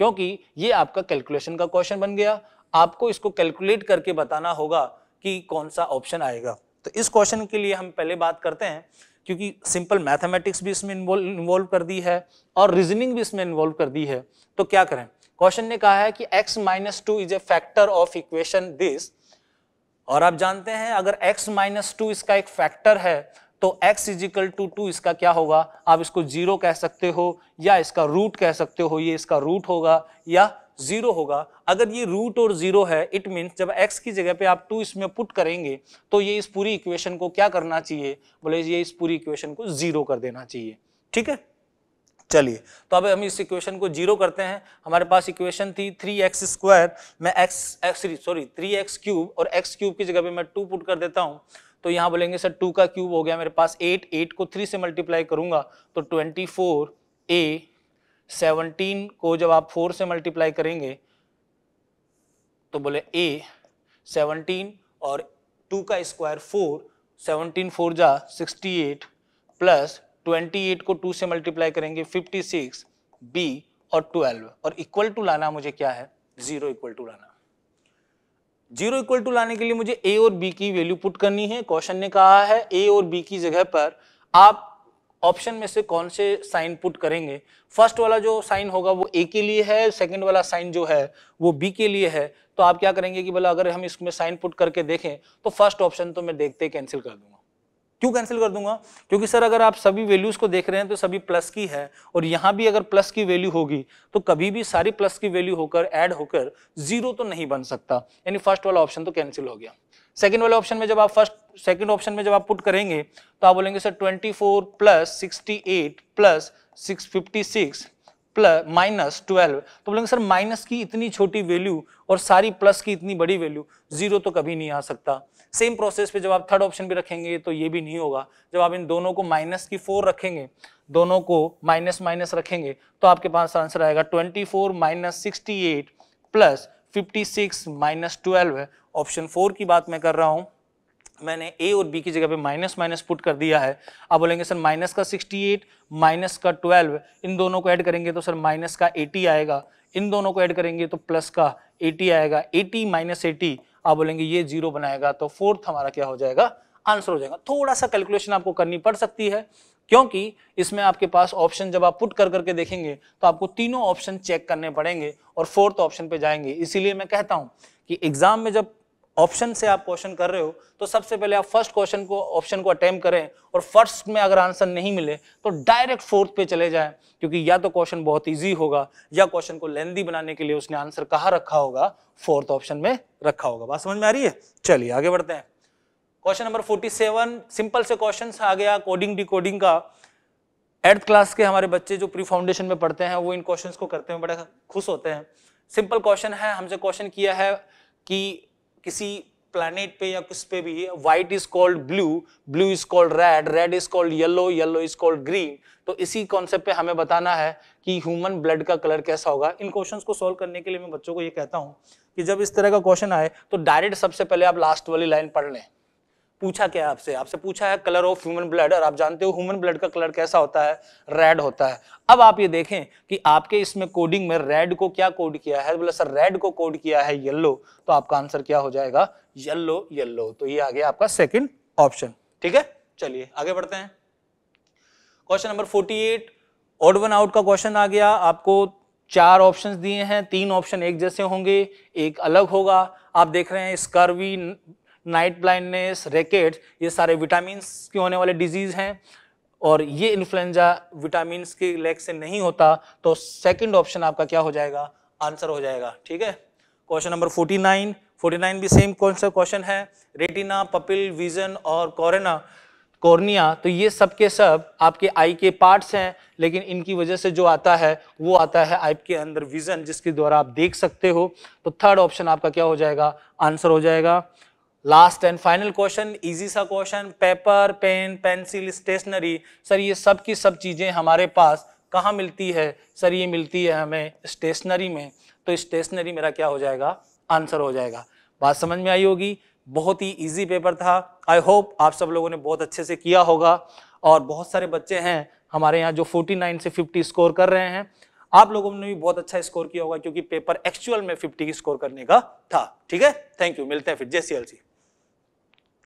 क्योंकि ये आपका कैलकुलेशन का क्वेश्चन बन गया आपको इसको कैलकुलेट करके बताना होगा कि कौन सा ऑप्शन आएगा तो इस क्वेश्चन के लिए हम पहले बात करते हैं क्योंकि सिंपल मैथमेटिक्स भी इसमें इन्वॉल्व कर दी है और रीजनिंग भी इसमें इन्वॉल्व कर दी है तो क्या करें क्वेश्चन ने कहा है कि x minus two is a factor of equation this और आप जानते हैं अगर x माइनस टू इसका एक फैक्टर है तो x इजिकल टू टू इसका क्या होगा आप इसको जीरो कह सकते हो या इसका रूट कह सकते हो ये इसका रूट होगा या जीरो होगा अगर ये रूट और जीरो है इट मीन्स जब x की जगह पे आप टू इसमें पुट करेंगे तो ये इस पूरी इक्वेशन को क्या करना चाहिए बोले ये इस पूरी इक्वेशन को जीरो कर देना चाहिए ठीक है चलिए तो अब हम इस इक्वेशन को जीरो करते हैं हमारे पास इक्वेशन थी थ्री एक्स स्क्वायर मैं X X sorry three X cube और एक्स क्यूब की जगह पे मैं टू पुट कर देता हूँ तो यहाँ बोलेंगे सर टू का क्यूब हो गया मेरे पास एट एट को थ्री से मल्टीप्लाई करूंगा तो ट्वेंटी फोर ए सेवनटीन को जब आप फोर से मल्टीप्लाई करेंगे तो बोले ए सेवनटीन और टू का स्क्वायर फोर सेवनटीन फोर जा sixty eight plus twenty eight को टू से मल्टीप्लाई करेंगे फिफ्टी सिक्स बी और ट्वेल्व और इक्वल टू लाना मुझे क्या है जीरो इक्वल टू लाना जीरो इक्वल टू लाने के लिए मुझे ए और बी की वैल्यू पुट करनी है क्वेश्चन ने कहा है ए और बी की जगह पर आप ऑप्शन में से कौन से साइन पुट करेंगे फर्स्ट वाला जो साइन होगा वो ए के लिए है सेकंड वाला साइन जो है वो बी के लिए है तो आप क्या करेंगे कि बोला अगर हम इसमें साइन पुट करके देखें तो फर्स्ट ऑप्शन तो मैं देखते ही कैंसिल कर दूंगा क्यों कैंसिल कर दूंगा क्योंकि सर अगर आप सभी वैल्यूज को देख रहे हैं तो सभी प्लस की है और यहां भी अगर प्लस की वैल्यू होगी तो कभी भी सारी प्लस की वैल्यू होकर ऐड होकर जीरो तो नहीं बन सकता यानी फर्स्ट वाला ऑप्शन तो कैंसिल हो गया सेकेंड वाले ऑप्शन में जब आप फर्स्ट सेकेंड ऑप्शन में जब आप पुट करेंगे तो आप बोलेंगे sir twenty four plus sixty eight plus six fifty six plus minus twelve तो बोलेंगे सर माइनस की इतनी छोटी वैल्यू और सारी प्लस की इतनी बड़ी वैल्यू जीरो तो कभी नहीं आ सकता सेम प्रोसेस पे जब आप थर्ड ऑप्शन भी रखेंगे तो ये भी नहीं होगा जब आप इन दोनों को माइनस की फोर रखेंगे दोनों को माइनस माइनस रखेंगे तो आपके पास आंसर आएगा twenty four minus sixty eight plus fifty six minus twelve option four की बात मैं कर रहा हूँ मैंने ए और बी की जगह पे माइनस माइनस पुट कर दिया है आप बोलेंगे सर माइनस का 68 माइनस का 12 इन दोनों को ऐड करेंगे तो सर माइनस का 80 आएगा इन दोनों को ऐड करेंगे तो प्लस का 80 आएगा 80 माइनस एटी आप बोलेंगे ये जीरो बनाएगा तो फोर्थ हमारा क्या हो जाएगा आंसर हो जाएगा थोड़ा सा कैलकुलेशन आपको करनी पड़ सकती है क्योंकि इसमें आपके पास ऑप्शन जब आप पुट कर करके देखेंगे तो आपको तीनों ऑप्शन चेक करने पड़ेंगे और फोर्थ ऑप्शन पे जाएंगे इसीलिए मैं कहता हूं कि एग्जाम में जब ऑप्शन से आप क्वेश्चन कर रहे हो तो सबसे पहले आप फर्स्ट क्वेश्चन को ऑप्शन को अटैम्प करें और फर्स्ट में अगर आंसर नहीं मिले तो डायरेक्ट फोर्थ पे चले जाएं क्योंकि या तो क्वेश्चन बहुत इजी होगा या क्वेश्चन को लेंदी बनाने के लिए उसने आंसर कहाँ रखा होगा फोर्थ ऑप्शन में रखा होगा बात समझ में आ रही है चलिए आगे बढ़ते हैं क्वेश्चन नंबर फोर्टी सिंपल से क्वेश्चन आ गया कोडिंग डी का एट्थ क्लास के हमारे बच्चे जो प्री फाउंडेशन में पढ़ते हैं वो इन क्वेश्चन को करते हुए बड़े खुश होते हैं सिंपल क्वेश्चन है हमसे क्वेश्चन किया है कि किसी प्लानिट पे या किस पे भी white is called blue blue is called red red is called yellow yellow is called green तो इसी कॉन्सेप्ट पे हमें बताना है कि ह्यूमन ब्लड का कलर कैसा होगा इन क्वेश्चंस को सॉल्व करने के लिए मैं बच्चों को ये कहता हूँ कि जब इस तरह का क्वेश्चन आए तो डायरेक्ट सबसे पहले आप लास्ट वाली लाइन पढ़ लें पूछा क्या आपसे आपसे पूछा है कलर ऑफ ह्यूमन ब्लड और आप जानते हो ह्यूमन ब्लड का कलर कैसा होता है रेड होता है अब आप ये देखें कि आपके इसमें कोडिंग में रेड को क्या कोड किया है बोला सर रेड को कोड किया है येल्लो तो आपका आंसर क्या हो जाएगा येल्लो येल्लो तो ये आ गया आपका सेकेंड ऑप्शन ठीक है चलिए आगे बढ़ते हैं question number forty eight odd one out का क्वेश्चन आ गया आपको चार ऑप्शंस दिए हैं तीन ऑप्शन एक जैसे होंगे एक अलग होगा आप देख रहे हैं स्कर्वी नाइट ब्लाइंडनेस रैकेट ये सारे विटामिन के होने वाले डिजीज़ हैं और ये इन्फ्लुएंजा विटामिन के लैक से नहीं होता तो सेकंड ऑप्शन आपका क्या हो जाएगा आंसर हो जाएगा ठीक है क्वेश्चन नंबर 49 49 भी सेम कौन सा क्वेश्चन है रेटिना पपिल विजन और कॉरेना कॉर्निया तो ये सब के सब आपके आई के पार्ट्स हैं लेकिन इनकी वजह से जो आता है वो आता है आई के अंदर विजन जिसके द्वारा आप देख सकते हो तो थर्ड ऑप्शन आपका क्या हो जाएगा आंसर हो जाएगा last and final question easy सा question paper pen pencil stationery sir ये सब की सब चीज़ें हमारे पास कहाँ मिलती है सर ये मिलती है हमें स्टेशनरी में तो स्टेशनरी मेरा क्या हो जाएगा आंसर हो जाएगा बात समझ में आई होगी बहुत ही इजी पेपर था आई होप आप सब लोगों ने बहुत अच्छे से किया होगा और बहुत सारे बच्चे हैं हमारे यहाँ जो 49 से 50 स्कोर कर रहे हैं आप लोगों ने भी बहुत अच्छा स्कोर किया होगा क्योंकि पेपर एक्चुअल में 50 की स्कोर करने का था ठीक है थैंक यू मिलते हैं फिर जय सी